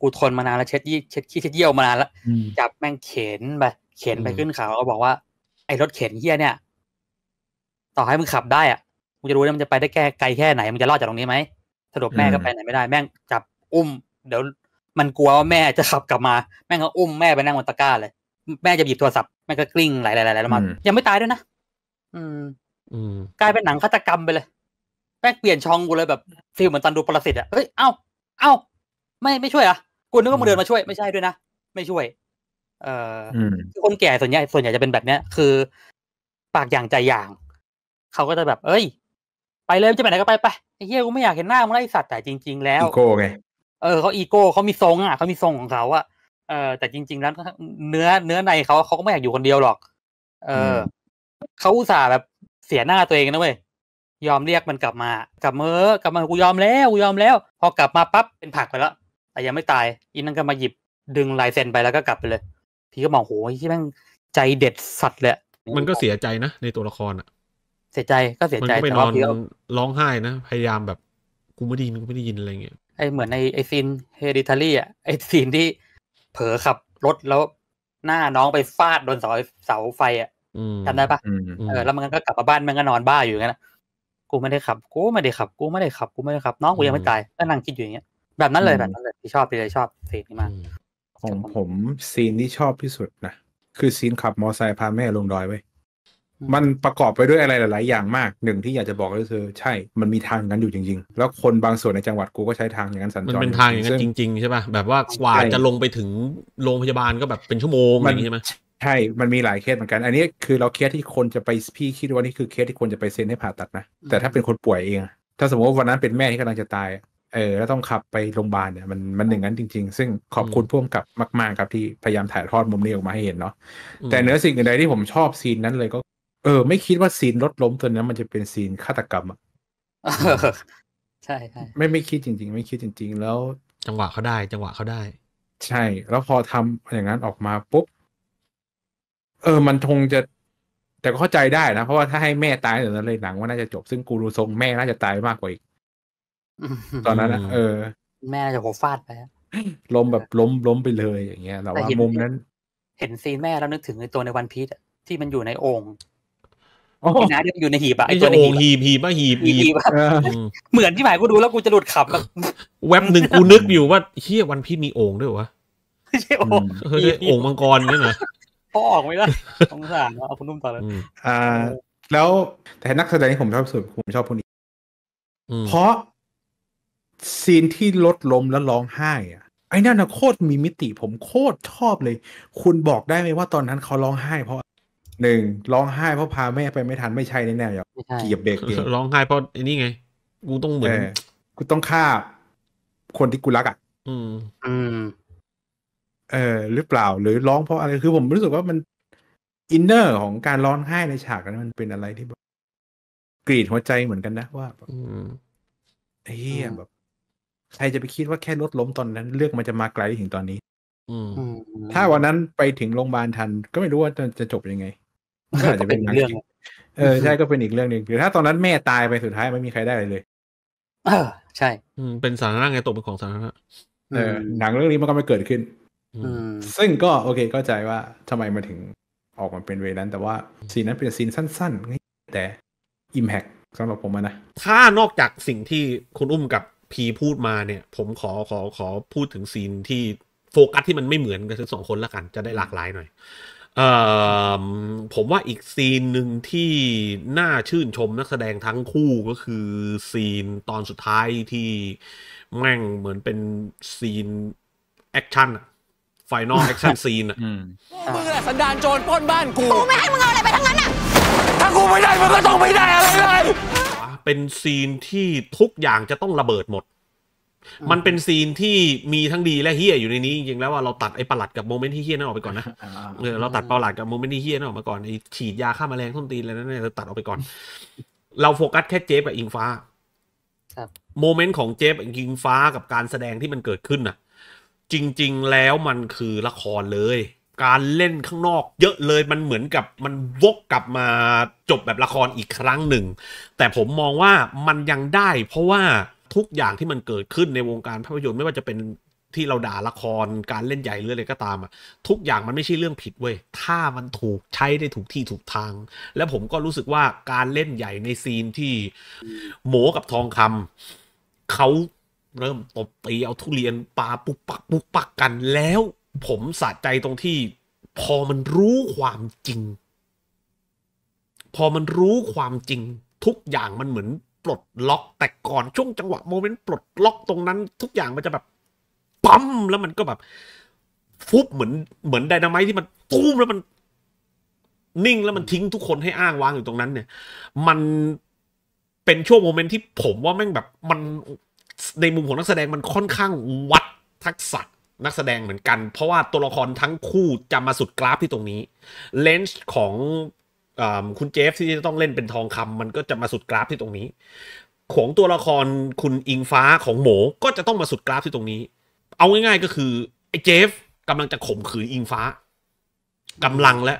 กูทนมานานแล้วเช็ดยี่เช็ดขี้เช็ดเยี่ยวมานานแล้วจับแม่งเข็นไปเข็นไปขึ้นเขาเขาบอกว่าไอ้รถเข็นเฮี้ยเนี่ยต่อให้มึงขับได้อ่ะมึงจะรู้ว่ามันจะไปได้แก่ไกลแค่ไหน มันจะรอดจากตรงนี้ไหมสรดปแม่ก็ไปไหนไม่ได้ แม่งจับอุ้ม เดี๋ยว มันกลัวว่าแม่จะขับกลับมา แม่งก็อุ้มแม่ไปนั่งบนตะกร้า เลย แม่จะหยิบโทรศัพท์แม่ก็กลิ้งหลาๆๆแล้วมันยังไม่ตายด้วยนะอืม อืมกลายเป็นหนังฆาตกรรมไปเลย แม่งเปลี่ยนช่องกูเลย แบบฟีลเหมือนตอนดูปรสิตอ่ะเฮ้ย เอ้า เอ้า ไม่ไม่ช่วยอ่ะกูนึกว่ามึงเดินมาช่วยไม่ใช่ด้วยนะ ไม่ช่วย เอ่อคนแก่ส่วนใหญ่ส่วนใหญ่จะเป็นแบบเนี้ย คือ ปากอย่างใจอย่างเขาก็จะแบบ เอ้ย ไปเลย จะไปไหนก็ไปไปไอ้เฮียกูไม่อยากเห็นหน้ามึงไอ้สัตว์แต่จริง ๆ แล้วอีโก้ไงเออเขาอีโก้เขามีทรงอ่ะ เขามีทรงของเขาอ่ะเออ แต่จริงๆ แล้วเนื้อ เนื้อในเขาเขาก็ไม่อยากอยู่คนเดียวหรอก เออ เขาอุตส่าห์แบบเสียหน้าตัวเองนะเว้ยยอมเรียกมันกลับมา กลับมาอกลับมากูยอมแล้ว กูยอมแล้ว พอกลับมาปั๊บ เป็นผักไปแล้ว แต่ยังไม่ตายอินนั่นก็มาหยิบดึงลายเซ็นไปแล้วก็กลับไปเลย พี่ก็บอกโหที่แม่งใจเด็ดสัตว์เลยมันก็เสียใจนะในตัวละครอ่ะเสียใจก็เสียใจมันก็ไปนอนร้องไห้นะ พยายามแบบกูไม่ได้ยินกูไม่ได้ยินอะไรเงี้ยไอเหมือนในไอซีนเฮดิทารี่อ่ะไอซีนที่ เผลอขับรถแล้ว หน้าน้องไปฟาดโดนเสาเสาไฟอ่ะจำได้ปะเออแล้วมันก็กลับมาบ้านมันก็นอนบ้าอยู่งั้นกูไม่ได้ขับกูไม่ได้ขับ กูไม่ได้ขับกูไม่ได้ขับ น้องกูยังไม่ตายก็นั่งคิดอยู่อย่างเงี้ยแบบนั้นเลยแบบนั้นเลยที่ชอบที่เลยชอบซีนนี้มากของผมซีนที่ชอบที่สุดนะคือซีนขับมอไซค์พาแม่ลงดอยไว้มันประกอบไปด้วยอะไรหลายๆ อย่างมากหนึ่งที่อยากจะบอกก็คือใช่ มันมีทางอย่างนั้นอยู่จริง ๆ แล้วคนบางส่วนในจังหวัดกูก็ใช้ทางอย่างนั้นสัญจรมันเป็นทางอย่างนั้นจริงๆ ใช่ป่ะแบบว่ากว่าจะลงไปถึงโรงพยาบาลก็แบบเป็นชั่วโมงอย่างนี้ใช่ไหมใช่ มันมีหลายเคสเหมือนกัน อันนี้คือเราเคสที่คนจะไปพี่คิดว่านี่คือเคสที่คนจะไปเซ็นให้ผ่าตัดนะแต่ถ้าเป็นคนป่วยเอง ถ้าสมมติว่าวันนั้นเป็นแม่ที่กำลังจะตายเออแล้วต้องขับไปโรงพยาบาลเนี่ยมันมันหนึ่งนั้นจริงๆ ซึ่งขอบคุณพ่วงกับมากๆครับที่พยายามถ่ายทอดมุมนี้ออกมาให้เห็นเนาะแต่เนื้อสิ่งอื่นใดที่ผมชอบซีนนั้นเลยก็เออไม่คิดว่าซีนรถล้มตัวนั้นมันจะเป็นซีนฆาตกรรมอ่ะใช่ใช่ไม่ไม่คิดจริงๆ ไม่คิดจริง ๆ แล้ว จังหวะเขาได้ จังหวะเขาได้ ใช่ แล้วพอทำอย่างนั้นออกมาปุ๊บเออ มันทงจะ แต่ก็เข้าใจได้นะ เพราะว่าถ้าให้แม่ตายตอนนั้นเลยหนังว่าน่าจะจบซึ่งกูรู้ทรงแม่น่าจะตายมากกว่าอีกตอนนั้นนะเออ แม่จะหัวฟาดไปล้มแบบล้มล้มไปเลยอย่างเงี้ยแต่ว่ามุมนั้น เห็นซีนแม่แล้วนึกถึงในตัวในวันพีทที่มันอยู่ในโองไอ้น้าที่อยู่ในหีบอะไอ้ตัวในหีบหีบหีบมาหีบหีบเหมือนที่หมายกูดูแล้วกูจะหลุดขับแว็บหนึ่งกูนึกอยู่ว่าเฮียวันพี่มีโอ่งด้วยวะไม่ใช่โอ่งโอ่งมังกรนี่เหรอพ่อออกไม่ได้สงสารเอาคุณนุ่มต่อเลยอ่า แล้วแต่นักแสดงที่ผมชอบสุดผมชอบคนนี้เพราะซีนที่รถล้มแล้วร้องไห้ อ่ะไอ้นั่นนะโคตรมีมิติผมโคตรชอบเลย คุณบอกได้ไหมว่าตอนนั้นเขาร้องไห้เพราะหนึ่งร้องไห้เพราะพาแม่ไปไม่ทันไม่ใช่แน่ๆอย่างเกียบเบรกเองร้องไห้เพราะไอ้นี่ไง กูต้องเหมือน กูต้องฆ่าคนที่กูรักอ่ะ อืมอืมเออหรือเปล่าหรือร้องเพราะอะไรคือผมรู้สึกว่ามัน อินเนอร์ของการร้องไห้ในฉากนั้นมันเป็นอะไรที่แบบกรีดหัวใจเหมือนกันนะว่าอืมเฮียแบบ ใครจะไปคิดว่าแค่รถล้มตอนนั้นเรื่องมันจะมาไกลถึงตอนนี้ถ้าวันนั้นไปถึงโรงพยาบาลทัน ก็ไม่รู้ว่าจะจบยังไงอาจจะเป็นเรื่อง เออใช่ก็เป็นอีกเรื่องหนึ่งหรือถ้าตอนนั้นแม่ตายไปสุดท้ายไม่มีใครได้เลย เออใช่เป็นสาระไงตกเป็นของสาระเออหนังเรื่องนี้มันก็ไม่เกิดขึ้นซึ่งก็โอเคเข้าใจว่าทำไมมาถึงออกมาเป็นเวนั้นแต่ว่าซีนนั้นเป็นซีนสั้นๆแต่อิมแพกสำหรับผมนะ ถ้านอกจากสิ่งที่คุณอุ้มกับพีพูดมาเนี่ย ผมขอขอขอพูดถึงซีนที่โฟกัสที่มันไม่เหมือนกันทั้งสองคนละกัน จะได้หลากหลายหน่อยผมว่าอีกซีนหนึ่งที่น่าชื่นชมนักแสดงทั้งคู่ก็คือซีนตอนสุดท้ายที่แม่งเหมือนเป็นซีนแอคชั่นอะไฟนอลแอคชั่นซีนอะมึงแหละสันดานโจรป้นบ้านกู กูไม่ให้มึงเอาอะไรไปทั้งนั้นอะถ้ากูไม่ได้มึงก็ต้องไม่ได้อะไรเลยเป็นซีนที่ทุกอย่างจะต้องระเบิดหมดมันเป็นซีนที่มีทั้งดีและเฮี้ยอยู่ในนี้จริงแล้วว่าเราตัดไอ้ประหลัดกับโมเมนต์ที่เฮี้ยนั่นออกไปก่อนนะเราตัดประหลัดกับโมเมนต์ที่เฮี้ยนั่นออกมาก่อนไอ้ฉีดยาฆ่าแมลงทุ่นตีนอะไรนั่นเราตัดออกไปก่อน เราโฟกัสแค่เจฟกับอิงฟ้าโมเมนต์ของเจฟอิงฟ้ากับการแสดงที่มันเกิดขึ้นน่ะ จริงๆแล้วมันคือละครเลย การเล่นข้างนอก เยอะเลยมันเหมือนกับมันวกกลับมาจบแบบละครอีกครั้งหนึ่งแต่ผมมองว่ามันยังได้เพราะว่าทุกอย่างที่มันเกิดขึ้นในวงการภาพยนตร์ไม่ว่าจะเป็นที่เราด่าละครการเล่นใหญ่หรืออะไรก็ตามอ่ะทุกอย่างมันไม่ใช่เรื่องผิดเว้ยถ้ามันถูกใช้ได้ถูกที่ถูกทาง และผมก็รู้สึกว่าการเล่นใหญ่ในซีนที่หมกับทองคำเขาเริ่มตบตีเอาทุเรียนปาปุกปักปุกปักกันแล้วผมสะใจตรงที่พอมันรู้ความจริง พอมันรู้ความจริงทุกอย่างมันเหมือนปลดล็อกแต่ก่อนช่วงจังหวะโมเมนต์ปลดล็อกตรงนั้น ทุกอย่างมันจะแบบปั๊มแล้วมันก็แบบฟุบเหมือนเหมือนไดนาไมที่มันตุ้มแล้วมัน นิ่งแล้วมันทิ้งทุกคนให้อ้างวางอยู่ตรงนั้น เนี่ย มันเป็นช่วงโมเมนต์ที่ผมว่าแม่งแบบมันในมุมของนักแสดงมันค่อนข้างวัดทักษะนักแสดงเหมือนกัน เพราะว่าตัวละครทั้งคู่จะมาสุดกราฟที่ตรงนี้เลนส์ของคุณเจฟที่จะต้องเล่นเป็นทองคำ มันก็จะมาสุดกราฟที่ตรงนี้ ของตัวละครคุณอิงฟ้าของหมก็จะต้องมาสุดกราฟที่ตรงนี้ เอาง่ายๆ ก็คือไอ้เจฟกำลังจะข่มขืนอิงฟ้า กำลังแล้ว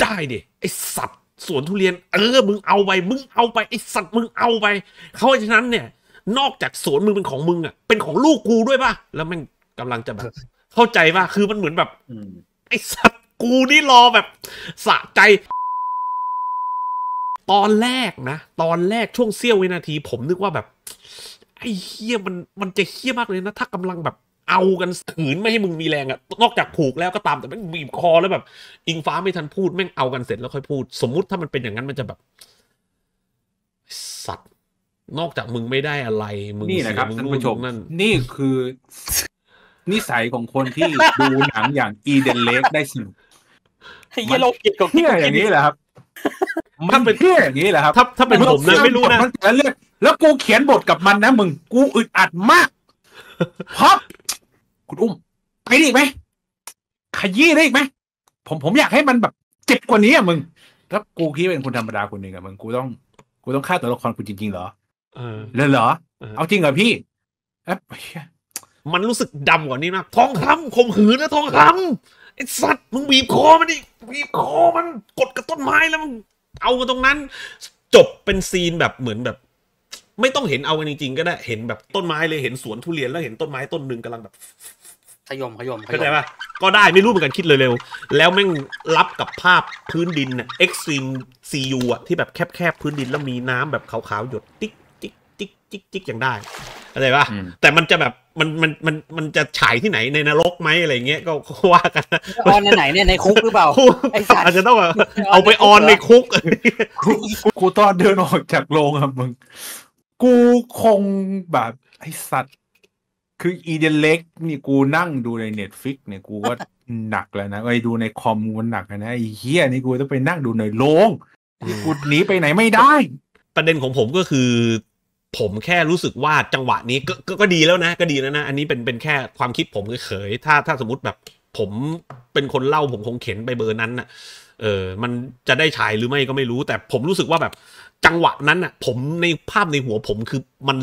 ได้เดิไอ้สัตว์สวนทุเรียนเออมึงเอาไปมึงเอาไปไอ้สัตว์มึงเอาไปเขาฉะนั้นเนี่ยนอกจากสวนมึงเป็นของมึงอ่ะเป็นของลูกกูด้วยป่ะแล้วมันกำลังจะแบบเข้าใจป่ะคือมันเหมือนแบบไอ้สัตว์กูนี่รอแบบ สะใจตอนแรกนะ ตอนแรกช่วงเสี้ยววินาที ผมนึกว่าแบบ ไอ้เฮี้ยมันมันจะเฮี้ยมากเลยนะ ถ้ากำลังแบบเอากันถืนไม่ให้มึงมีแรงอะนอกจากผูกแล้วก็ตามแต่มันบีบคอแล้วแบบ อิงฟ้าไม่ทันพูดแม่งเอากันเสร็จแล้วค่อยพูดสมมุติถ้ามันเป็นอย่างนั้นมันจะแบบสัตว์ นอกจากมึงไม่ได้อะไร มึงนี่นะครับท่านผู้ชมนั่น นี่คือ นิสัยของคนที่ดูหนังอย่างอีเดนเลกได้สนุกไอ้เยลโลเกตกับเพื่อย่างนี้แหละครับมัาเป็นเท่อย่างนี้แหละครับ ถ้าถ้าเป็นผมนะไม่รู้นะแล้วเลือกแล้วกูเขียนบทกับมันนะ มึงกูอึดอัดมากเพราะคุณอุ้มไปได้อีกไหม ขยี้ได้อีกไหมผมผมอยากให้มันแบบเจ็บกว่านี้อ่ะมึงแล้วกูคิดเป็นคนธรรมดาคนหนึ่งอ่ะมึงกูต้อง กูต้องฆ่าตัวละครคุณจริงๆเหรอเออเลยเหรอ เอาจริงเหรอพี่เอะมันรู้สึกดำกว่านี้มากทองคำข่มหืนนะทองคำไอ้สัตว์มึงบีบคอมันดิบีบคอมันกดกับต้นไม้แล้วมึงเอากันตรงนั้น จบเป็นซีนแบบเหมือนแบบ ไม่ต้องเห็นเอากันจริงๆก็ได้เห็นแบบต้นไม้เลยเห็นสวนทุเรียนแล้วเห็นต้นไม้ต้นหนึ่งกำลังแบบขยมขยมเข้าใจป่ะก็ได้ไม่รู้เหมือนกันคิดเร็วๆแล้วแม่งรับกับภาพพื้นดินน่ะเอ็กซ์ซีนซีอูอ่ะที่แบบแคบๆพื้นดิน แล้วมีน้ำแบบขาวๆหยด ติ๊กติ๊กติ๊กติ๊กติ๊กอย่างได้อะไรปะแต่มันจะแบบมันมันมันมันจะฉายที่ไหนในนรกไหมอะไรเงี้ยก็ว่ากันออนไหนเนี่ยในคุกหรือเปล่าไอ้สัตว์อาจจะต้อง เอาไปออนในคุกกูตอนเดินออกจากโรงอะมึงกูคงแบบ ไอ้สัตว์ คืออีเดนเล็กนี่กูนั่งดูในเน็ตฟิกเนี่ยกูว่าหนักแล้วนะไอดูในคอมมูหนักนะไอ้เฮียนี่กูต้องไปนั่งดูในโรงกูหนีไปไหนไม่ได้ ประเด็นของผมก็คือผมแค่รู้สึกว่าจังหวะนี้ก็ก็ดีแล้วนะ ก็ดีแล้วนะอันนี้เป็นเป็นแค่ความคิดผมเฉยๆถ้าถ้าสมมติแบบ ผมเป็นคนเล่าผมคงเข็นไปเบอร์นั้นน่ะ เออมันจะได้ฉายหรือไม่ก็ไม่รู้ แต่ผมรู้สึกว่าแบบจังหวะนั้นน่ะ ผมในภาพในหัวผมคือมัน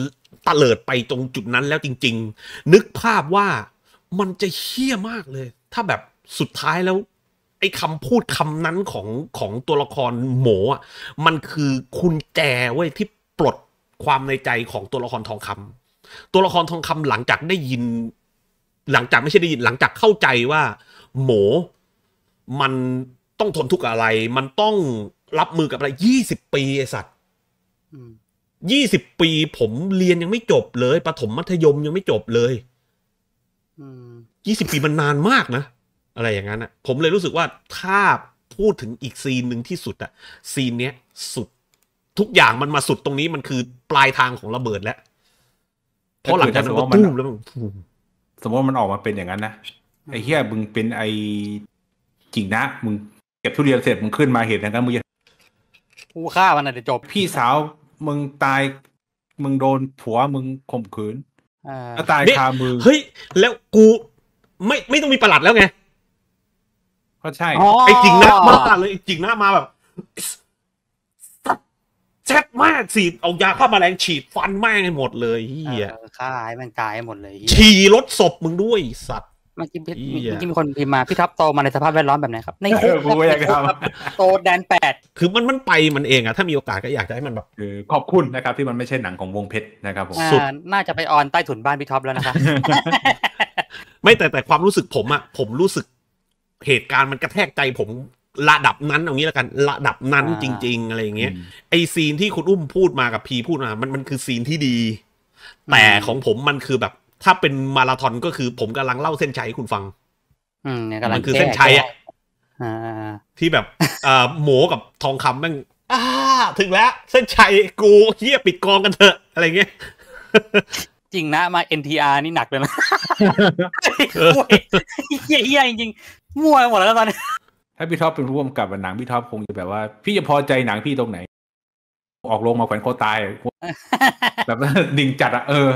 ตะเลิดไปตรงจุดนั้นแล้วจริง ๆ นึกภาพว่ามันจะเฮี้ยมากเลย ถ้าแบบสุดท้ายแล้วไอ้คำพูดคำนั้นของของตัวละครหมอ่ะมันคือคุณแจเว้ยที่ปลดความในใจของตัวละครทองคำ ตัวละครทองคำหลังจากได้ยินหลังจากไม่ใช่ได้ยิน หลังจากเข้าใจว่า หมมันต้องทนทุกข์อะไร มันต้องรับมือกับอะไรยี่สิบปีไอสัตว์ยี่สิบปี ผมเรียนยังไม่จบเลยประถมมัธยมยังไม่จบเลยยี่สิบปีมันนานมากนะอะไรอย่างนั้นอะผมเลยรู้สึกว่าถ้าพูดถึงอีกซีนหนึ่งที่สุดอะซีนเนี้ย สุดทุกอย่างมันมาสุดตรงนี้มันคือปลายทางของระเบิดแล้ว เพราะหลังจากนั้นกนตุ้มแล้ว สมมติว่ามันออกมาเป็นอย่างนั้นนะ ไอ้เฮียมึงเป็นไอ้จริงนะ มึงเก็บทุเรียนเสร็จมึงขึ้นมาเห็นนะกันมึงจะกูฆ่ามันอาจจะจบ พี่สาว มึงตาย มึงโดนผัวมึงข่มขืน้วตายคามือ เฮ้ยแล้วกู ไม่ไม่ต้องมีประหลัดแล้วไงก็ใช่ ไอ้จริงนะมาเลยจริงนะมาแบบจ็บมากสีเอายาฆ่าแมลงฉีดฟันแม่งหมดเลยเฮียฆ่าให้มันตายหมดเลยฉีรถศพมึงด้วยสัตว์เมันกีนม่กี้คนพิมพ์มาพี่ทับโต มาในสภาพแวดล้อมแบบไหนครับในคุกครับโตแดนแปดคือมันมันไปมันเองอะถ้ามีโอกาสก็อยากจะให้มันแบบคือขอบคุณนะครับที่มันไม่ใช่หนังของวงเพชรนะครับ ผมน่าจะไปออนใต้ถุนบ้านพี่ท็อปแล้วนะครับไม่แต่แต่ความรู้สึกผมอะผมรู้สึก เหตุการณ์มันกระแทกใจผมระดับนั้นเอางี้แล้วกันระดับนั้นจริง ๆ อะไรอย่างเงี้ยไอซีนที่คุณอุ้มพูดมากับพีพูดมามันมันคือซีนที่ดี แต่ของผมมันคือแบบ ถ้าเป็นมาราธอนก็คือผมกำลังเล่าเส้นชัยให้คุณฟังอืมมันคือเส้นชัยอ่ะที่แบบอ่หมูกับทองคำแม่งถึงแล้ว เส้นชัยกูเฮียปิดกองกันเถอะ อะไรเงี้ยจริงนะมา NTR นี่หนักเลยนะเฮียจริงๆมั่วหมดแล้วตอนนี้ถ้าพี่ท็อปเป็นผู้กำกับหนังพี่ท็อปคงจะแบบว่า พี่จะพอใจหนังพี่ตรงไหน ออกลงมาแขวนคอตาย แบบดิ่งจัดอะเออ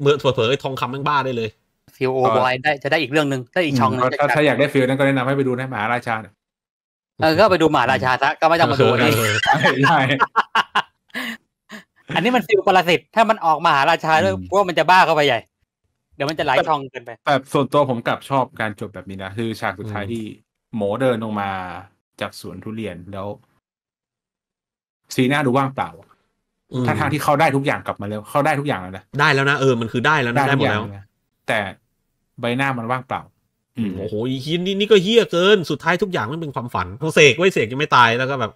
เมื่อเผลอๆทองคำแม่งบ้าได้เลยฟิลโอบอยได้จะได้อีกเรื่องหนึ่งได้อีกช่องนึงถ้าอยากได้ฟิลนั้นก็แนะนำให้ไปดูนะมหาราชาเออก็ไปดูมหาราชาซะก็ไม่ต้องมาดูนี่อันนี้มันฟิลปรสิตถ้ามันออกมหาราชาด้วยพวกมันจะบ้าเข้าไปใหญ่เดี๋ยวมันจะไหลช่องเกินไปแต่ส่วนตัวผมกลับชอบการจบแบบนี้นะคือฉากสุดท้ายที่หมเดินลงมาจากสวนทุเรียนแล้ว สีหน้าดูว่างเปล่า ถ้าทางที่เขาได้ทุกอย่างกลับมาแล้ว เขาได้ทุกอย่างแล้วนะได้แล้วนะเออมันคือได้แล้วนะได้หมดแล้ว แต่ใบหน้ามันว่างเปล่าโอ้โหฮีนี่นี่ก็เฮี้ยเกินสุดท้ายทุกอย่างมันเป็นความฝันเสกไว้เสกยังไม่ตายแล้วก็แบบ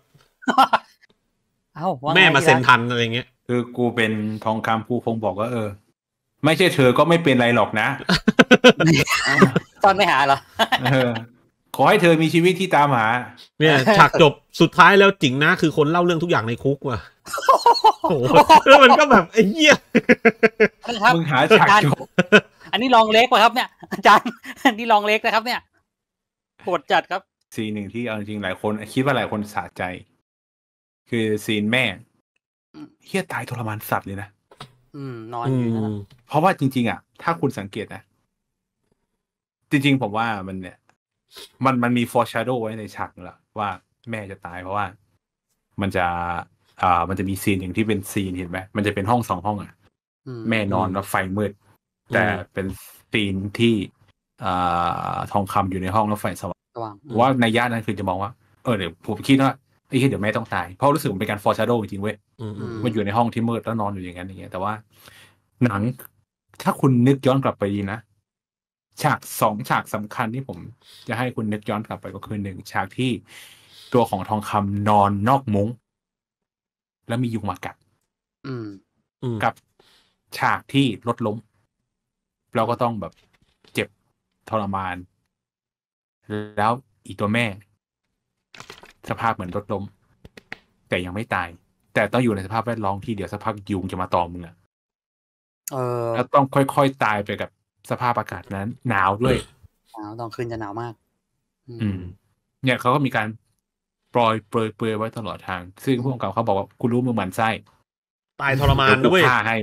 เอาแม่มาเซ็นทันอะไรเงี้ยคือกูเป็นทองคำกูคงบอกว่า เออ ไม่ใช่เธอก็ไม่เป็นไรหรอกนะตอนไม่หาเหรอขอให้เธอมีชีวิตที่ตามหาเนี่ยฉากจบสุดท้ายแล้วจริงนะ คือคนเล่าเรื่องทุกอย่างในคุกว่ะโอ้แล้วมันก็แบบไอ้เหี้ยมึงหาฉากจบ อันนี้ลองเล็กว่ะครับเนี่ยอาจารย์อันนี้ลองเล็กนะครับ เนี่ยปวดจัดครับซีนหนึ่งที่เอาจริงหลายคนคิดว่าหลายคนสะใจ คือซีนแม่เฮี้ยตายทรมานสัตว์เลยนะอืม นอนอยู่นะเพราะว่าจริง ๆ อ่ะ ถ้าคุณสังเกตนะจริง ๆ ผมว่ามันเนี่ยมันมันมีฟอร์ชาโดไว้ในฉากละว่าแม่จะตายเพราะว่ามันจะ อ่า มันจะมีซีนหนึ่งที่เป็นซีนเห็นไหมมันจะเป็นห้องสองห้องอ่ะแม่นอนแล้วไฟมืดแต่เป็นซีนที่อ่าทองคำอยู่ในห้องแล้วไฟสว่างว่าในย่านนั้นคือจะมองว่าเออเดี๋ยวผมคิดว่าไอ้เดี๋ยวแม่ต้องตาย เพราะรู้สึกมันเป็นการฟอร์ชาโดจริงเว้ยมันอยู่ในห้องที่มืดแล้วนอนอยู่อย่างนั้นอย่างเงี้ยแต่ว่าหนังถ้าคุณนึกย้อนกลับไปดีนะฉากสองฉากสำคัญที่ผม จะให้คุณนึกย้อนกลับไปก็คือหนึ่งฉากที่ตัวของทองคำนอนนอกมุง้งแล้วมียุง มา กัดกับฉากที่รถล้ม เราก็ต้องแบบเจ็บทรมาน แล้วอีตัวแม่ สภาพเหมือนรถล้มแต่ยังไม่ตาย แต่ต้องอยู่ในสภาพแวดล้อมที่เดี๋ยวสักพักยุงจะมาตอมึงอะแล้ว ต้องค่อยๆตายไปกับสภาพอากาศนั้นหนาวด้วยหนาวตอนคืนจะหนาวมาก อืม เนี่ยเขาก็มีการปล่อยเปลยเปยไว้ตลอดทาง ซึ่งพวกเขาเขาบอกว่าคุณรู้มือหมันไส้ตายทรมานด้วยฆ่าให้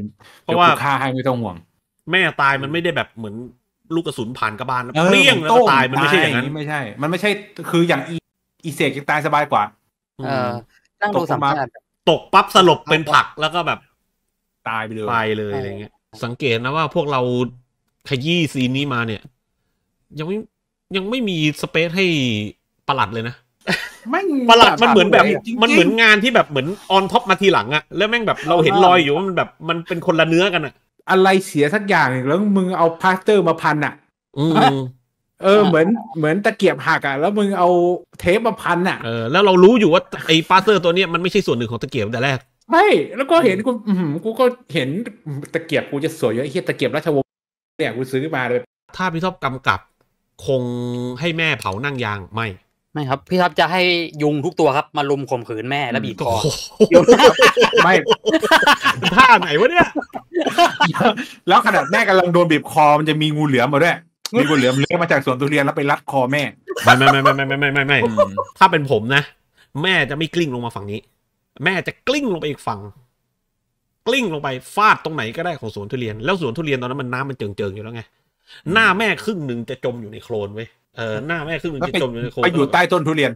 เพราะว่าฆ่าให้ไม่ต้องห่วง แม่ตายมันไม่ได้แบบเหมือนลูกกระสุนผ่านกระบาลเปรี้ยงแล้วตายมันไม่ใช่อย่างนั้นไม่ใช่ มันไม่ใช่ คืออย่างอีอีเสกยังตายสบายกว่า เออตั้งดูสมาตกปั๊บสลบเป็นผักแล้วก็แบบ ตายไปเลยตายเลยอะไรเงี้ย สังเกตนะว่าพวกเราขยี้ซีนนี้มาเนี่ย ยังไม่ยังไม่มีสเปซให้ประหลัดเลยนะไม่ประหลัดมันเหมือนแบบมันเหมือนงานที่แบบเหมือนออนท็อปมาทีหลังอะแล้วแม่งแบบเราเห็นรอยอยู่ว่ามันแบบ มันเป็นคนละเนื้อกันอะอะไรเสียสักอย่างแล้วมึงเอาพาสเตอร์มาพันอะเออเหมือนเหมือนตะเกียบหักอะแล้วมึงเอาเทปมาพันอะเออแล้วเรารู้อยู่ว่าไอ้พาสเตอร์ตัวเนี้ยมันไม่ใช่ส่วนหนึ่งของตะเกียบแต่แรกใช่แล้วก็เห็นกูกูก็เห็นตะเกียบกูจะสวยเยอะไอ้เฮียตะเกียบราชวงศ์นี่ยกูซื้อมาเลยถ้าพี่ท็อปกำกับ คงให้แม่เผานั่งยางไม่ไม่ครับพี่ท็อปจะให้ยุงทุกตัวครับ มาลุมข่มขืนแม่และบีบคอไม่ท่าไหนวะเนี่ยแล้วขนาดแม่กำลังโดนบีบคอมันจะมีงูเหลือมมาด้วยมีงูเหลือมเลื้อยมาจากสวนทุเรียนแล้วไปรัดคอแม่ไม่ไม่ไม่ไม่ไม่ไม่ไม่ไม่ถ้าเป็นผมนะ แม่จะไม่กลิ้งลงมาฝั่งนี้ แม่จะกลิ้งลงไปอีกฝั่งกลิ้งลงไปฟาดตรงไหนก็ได้ของสวนทุเรียน แล้วสวนทุเรียนตอนนั้นมันน้ำมันเจิงๆอยู่แล้วไง หน้าแม่ครึ่งหนึ่งจะจมอยู่ในโคลนเว้ยเออหน้าแม่ครึ่งหนึ่งจะจมอยู่ในโคลนไปอยู่ใต้ต้นทุเรียน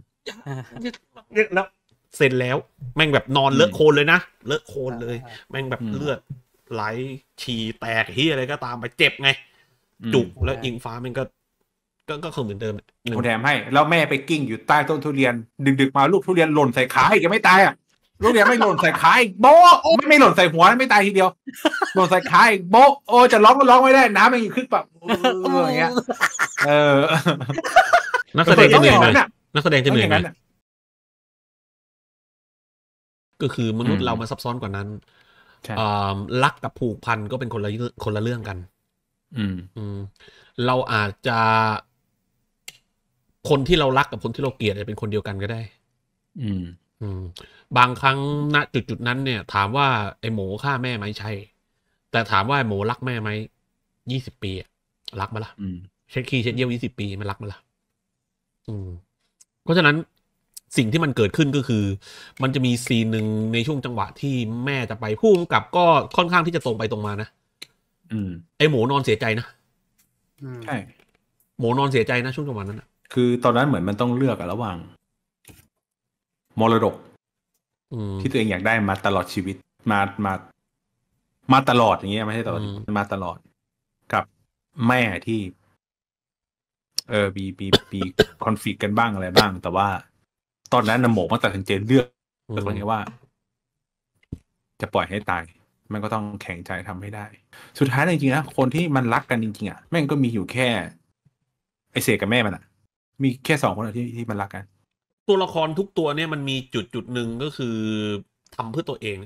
แล้วเสร็จแล้วแม่งแบบนอนเลอะโคลนเลยนะเลอะโคลนเลย แม่งแบบเลือดไหลฉี่แตกเฮียอะไรก็ตามไปเจ็บไง จุกแล้วอิงฟ้าแม่งก็ก็ก็คงเหมือนเดิมผมแถมให้แล้วแม่ไปกิ้งอยู่ใต้ต้นทุเรียนดึกๆมาลูกทุเรียนหล่นใส่ขาอีกยไม่ตายอ่ะลูกเนี้ยไม่หล่นใส่ขาอีกโบ๊ไม่ไม่หล่นใส่หัวไม่ตายทีเดียวหล่นใส่ขาอีกโบ๊โอ้จะร้องก็ร้องไม่ได้น้ำมันขึ้นแบบอย่างเงี้ย เออ นักแสดงจะเหนื่อยไหมนักแสดงจะเหนื่อยไหมก็คือมนุษย์เรามาซับซ้อนกว่านั้นรักกับผูกพันก็เป็นคนละคนละเรื่องกัน อืมอืมเราอาจจะคนที่เรารักกับคนที่เราเกลียดเป็นคนเดียวกันก็ได้ อืม อืมบางครั้งณจุดจุดนั้นเนี่ย ถามว่าไอ้หมูฆ่าแม่ไหมใช่ แต่ถามว่าไอ้หมูรักแม่ไหมยี่สิบปีรักมาละเช็ดขี้เช็ดเยี่ยวยี่สิบปีมันรักมาละอืมเพราะฉะนั้นสิ่งที่มันเกิดขึ้นก็คือ มันจะมีซีนหนึ่งในช่วงจังหวะที่แม่จะไปพุ่งกับก็ค่อนข้างที่จะตรงไปตรงมานะอไอหมูนอนเสียใจนะใช่หมูนอนเสียใจนะช่วงจังหวะนั้นนะคือตอนนั้นเหมือนมันต้องเลือก ระหว่าง มรดกที่ตัวเองอยากได้มาตลอดชีวิตมามามาตลอดอย่างเงี้ยไม่ใช่ตลอดมาตลอดกับ แม่ที่ เออมีมีมีคอนฟ lict กันบ้างอะไรบ้าง แต่ว่าตอนนั้นนโมกมาตัดสินใจเลือกเลือกเียว่า จะปล่อยให้ตาย มันก็ต้องแข็งใจทำให้ได้ สุดท้ายจริงๆนะคนที่มันรักกันจริงๆอ่ะแม่งก็มีอยู่แค่ ไอเสกกับแม่มันอ่ะ มีแค่สองคนที่ที่มันรักกันตัวละครทุกตัวเนี่ยมันมีจุดจุดหนึ่งก็คือทำเพื่อตัวเอง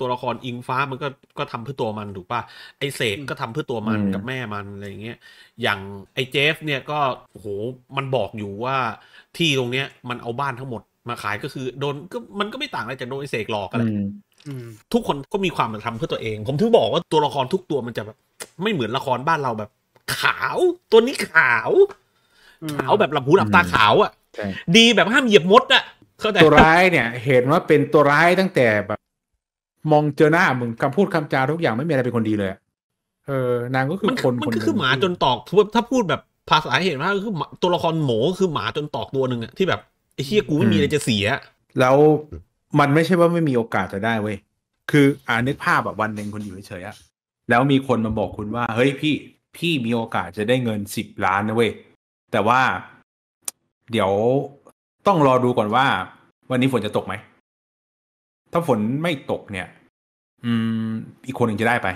ตัวละครอิงฟ้ามันก็ก็ทำเพื่อตัวมันถูกป่ะไอเสกก็ทำเพื่อตัวมันกับแม่มันอะไรเงี้ย อย่างไอเจฟเนี่ยก็โหมันบอกอยู่ว่าที่ตรงเนี้ย มันเอาบ้านทั้งหมด มาขายก็คือโดนก็มันก็ไม่ต่างอะไรจากโดนไอเสกหลอกอะไรทุกคนก็มีความทำเพื่อตัวเอง ผมถึงบอกว่าตัวละครทุกตัวมันจะแบบไม่เหมือนละครบ้านเราแบบ ขาวตัวนี้ขาวขาวแบบหลับหูหลับตาขาวอ่ะดีแบบห้ามเหยียบมดอะเข้าใจตัวร้ายเนี่ย เห็นว่าเป็นตัวร้ายตั้งแต่แบบ มองเจอหน้ามึงคำพูดคำจาทุกอย่างไม่มีอะไรเป็นคนดีเลย เออนางก็คือคนมันคือหมาจนตอก ถ้าพูดแบบภาษาเห็นว่าคือตัวละครหมูคือหมาจนตอกตัวหนึ่งอะที่แบบไอ้เฮียกูไม่มีอะไรจะเสียแล้วมันไม่ใช่ว่าไม่มีโอกาสจะได้เว้ยคืออ่านึกภาพแบบวันหนึ่งคนอยู่เฉยๆอะแล้วมีคนมาบอกคุณว่า เฮ้ยพี่พี่มีโอกาสจะได้เงินสิบล้านนะเว้ยแต่ว่าเดี๋ยวต้องรอดูก่อนว่า วันนี้ฝนจะตกไหม ถ้าฝนไม่ตกเนี่ย อืมอีกคนหนึ่งจะได้ไป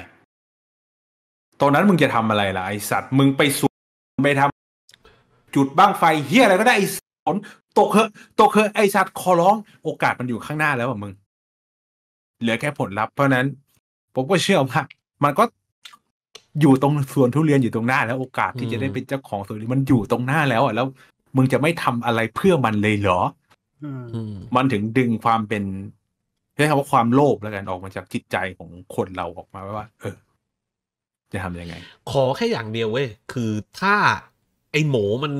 ตอนนั้นมึงจะทำอะไรล่ะ ไอสัตว์ มึงไปสูไปทำ จุดบ้างไฟเฮียอะไรก็ได้ไอฝนตกเหอะตกเหอะไอสัตว์คอร้องโอกาสมันอยู่ข้างหน้าแล้วอ่ะมึง เหลือแค่ผลลัพธ์เพราะนั้น ผมก็เชื่อว่ามันก็อยู่ตรงสวนทุเรียนอยู่ตรงหน้าแล้ว โอกาสที่จะได้เป็นเจ้าของสวนมันอยู่ตรงหน้าแล้วอ่ะแล้วมึงจะไม่ทำอะไรเพื่อมันเลยเหรอมันถึงดึงความเป็นใช้คำว่าความโลภแล้วกันออกมาจากจิตใจของคนเราออกมาว่าเออ จะทํำยังไง ขอแค่อย่างเดียวเว้ย คือถ้าไอ้หมูมัน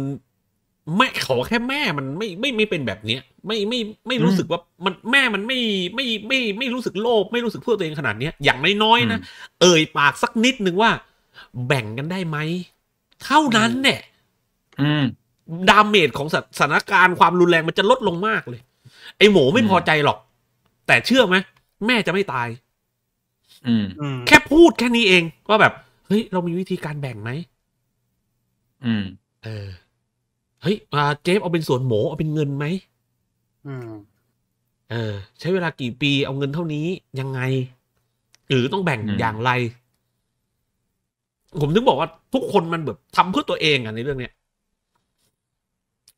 แม่ขอแค่แม่มันไม่ไม่ไม่เป็นแบบเนี้ย ไม่ไม่ไม่รู้สึกว่ามันแม่มันไม่ไม่ไม่ไม่รู้สึกโลภไม่รู้สึกเพื่อตัวเองขนาดเนี้ย อย่างน้อยๆนะเอ่ยปากสักนิดนึงว่าแบ่งกันได้ไหมเท่านั้นเนี่ยดาเมจของสถานการณ์ความรุนแรงมันจะลดลงมากเลย ไอหมูไม่พอใจหรอก แต่เชื่อไหมแม่จะไม่ตายแค่พูดแค่นี้เอง ว่าแบบ เฮ้ยเรามีวิธีการแบ่งไหมเออเฮ้ยเจฟเอาเป็นส่วนหมูเอาเป็นเงินไหมเออใช้เวลากี่ปีเอาเงินเท่านี้ยังไง หรือต้องแบ่งอย่างไร ผมถึงบอกว่า ทุกคนมันแบบทำเพื่อตัวเองอ่ะในเรื่องเนี้ย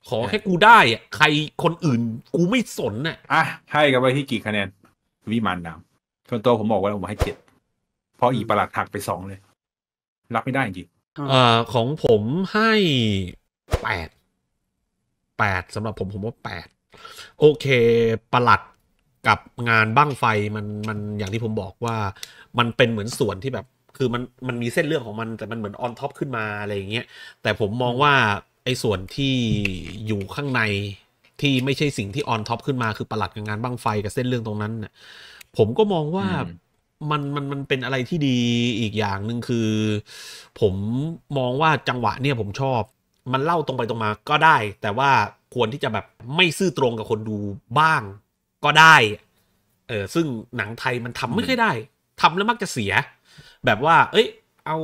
ขอแค่กูได้อะใครคนอื่น กูไม่สนน่ะอ่ะให้กันไว้ที่กี่คะแนน วิมานดำส่วนตัวผมบอกว่าผมให้เจ็ดเพราะอีประหลาดหักไปสองเลย รับไม่ได้จริงเอ่อของผมให้แปดแปดสำหรับผมผมว่าแปดโอเคประหลัดกับงานบ้างไฟมันมันอย่างที่ผมบอกว่า มันเป็นเหมือนส่วนที่แบบคือมันมันมีเส้นเรื่องของมัน แต่มันเหมือนออนท็อปขึ้นมาอะไรอย่างเงี้ยแต่ผมมองว่าไอ้ส่วนที่อยู่ข้างในที่ไม่ใช่สิ่งที่ออนท็อปขึ้นมาคือประหลัดกับงานบ้างไฟกับเส้นเรื่องตรงนั้นน่ยผมก็มองว่ามันมันมันเป็นอะไรที่ดีอีกอย่างหนึ่งคือ ผมมองว่าจังหวะเนี่ย ผมชอบ มันเล่าตรงไปตรงมา ก็ได้ แต่ว่าควรที่จะแบบไม่ซื่อตรงกับคนดูบ้างก็ได้ เออซึ่งหนังไทยมันทำไม่ค่อยได้ทำแล้วมักจะเสีย แบบว่าเอ้ยเอา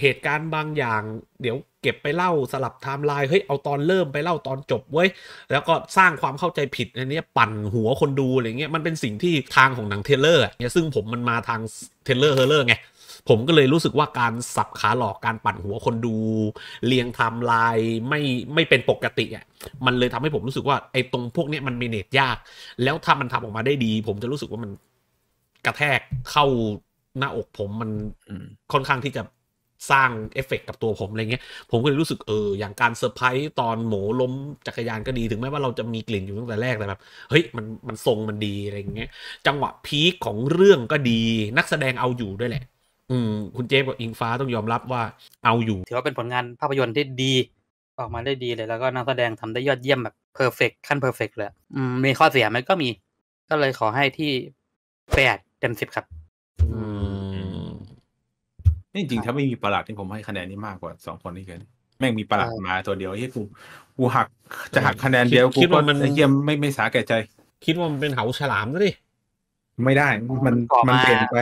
เหตุการณ์บางอย่างเดี๋ยวเก็บไปเล่าสลับไทม์ไลน์เฮ้ย เอาตอนเริ่มไปเล่าตอนจบเว้ย แล้วก็สร้างความเข้าใจผิดอันนี้ปั่นหัวคนดูอะไรเงี้ยมันเป็นสิ่งที่ทางของหนังเทเลอร์เนี่ยซึ่งผมมันมาทางเทเลอร์เฮอร์เลอร์ไง ผมก็เลยรู้สึกว่าการสับขาหลอกการปั่นหัวคนดู เรียงไทม์ไลน์ไม่ไม่เป็นปกติอ่ะมันเลยทำให้ผมรู้สึกว่าไอ้ตรงพวกนี้มันเมเนจยาก แล้วถ้ามันทำออกมาได้ดี ผมจะรู้สึกว่ามันกระแทกเข้าหน้าอกผมมันค่อนข้างที่จะสร้างเอฟเฟกกับตัวผม อะไรเงี้ยผม ก็เลยรู้สึกเออ อย่างการเซอร์ไพรส์ตอนหมูล้ม จักรยานก็ดีถึงแม้ว่าเราจะมีกลิ่น อยู่ตั้งแต่แรกแต่แบบเฮ้ยมันมันทรง มันดี อะไรเงี้ยจังหวะพีคของเรื่องก็ดี นักแสดงเอาอยู่ ด้วย แหละ อืม คุณเจฟกับอิง ฟ้าต้องยอมรับว่าเอาอยู่ถือว่าเป็นผลงานภาพยนตร์ที่ดีออกมาได้ดีเลยแล้วก็นักแสดงทำได้ยอดเยี่ยมแบบเพอร์เฟกขั้นเพอร์เฟกเลยอืมมีข้อเสียไหมก็มี ก็เลยขอให้ที่แปดเต็มสิบครับอืมี่จริงถ้าไม่มีประหลาดนี่ผมให้คะแนนนี่มากกว่าสองคนนี้เกินแม่งมีประหลาดมาตัวเดียวเฮ้ยกูกูหักจะหักคะแนนเดียวกูก็เยี่ยมไม่ไม่สาแก่ใจ คิดว่ามันเป็นเหาฉลามซะดิไม่ได้ มันมันเปลี่ยนไป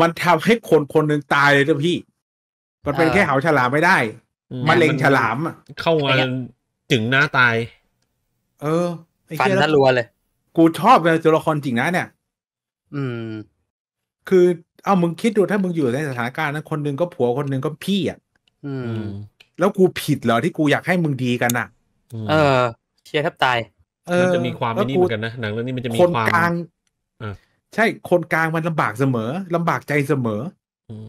มันทำให้คนคนหนึ่งตายเลยทีะพี่ มันเป็นแค่เหาฉลามไม่ได้มนเล็งฉลามอ่ะเข้ามาถึงหน้าตาย เออฟันทะารัวเลย กูชอบเลยตัวละครจริงนะ เนี่ย อืม คือเอามึงคิดดู ถ้ามึงอยู่ในสถานการณ์นั้นคนหนึ่งก็ผัวคนหนึ่งก็พี่อ่ะอืม แล้วกูผิดเหรอที่กูอยากให้มึงดีกันอ่ะเออ เชียร์แทบตายมันจะมีความนี่เหมือนกันนะหนังเรื่องนี้มันจะมีคนกลางใช่คนกลางมันลำบากเสมอ ลำบากใจเสมอ อืม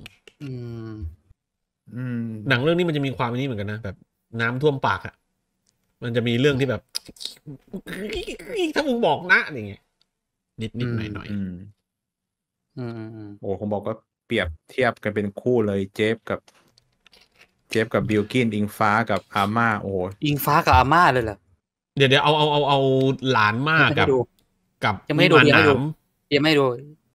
อืมหนังเรื่องนี้มันจะมีความนี่เหมือนกันนะแบบ น้ำท่วมปากอ่ะ มันจะมีเรื่องที่แบบถ้ามึงบอกนะอย่างเงี้ยนิดนิดหน่อยหน่อยโอ้ผมบอกว่าเปรียบเทียบกันเป็นคู่เลยเจฟกับ เจฟกับบิลกิน อิงฟ้ากับอาม่าโอ้อิงฟ้ากับอาม่าเลยเหรอเดี๋ยวเดี๋ยวเอาเอาเอาเอาหลานมากกับกับยังไม่ดูยังไม่ดูยังไม่ดู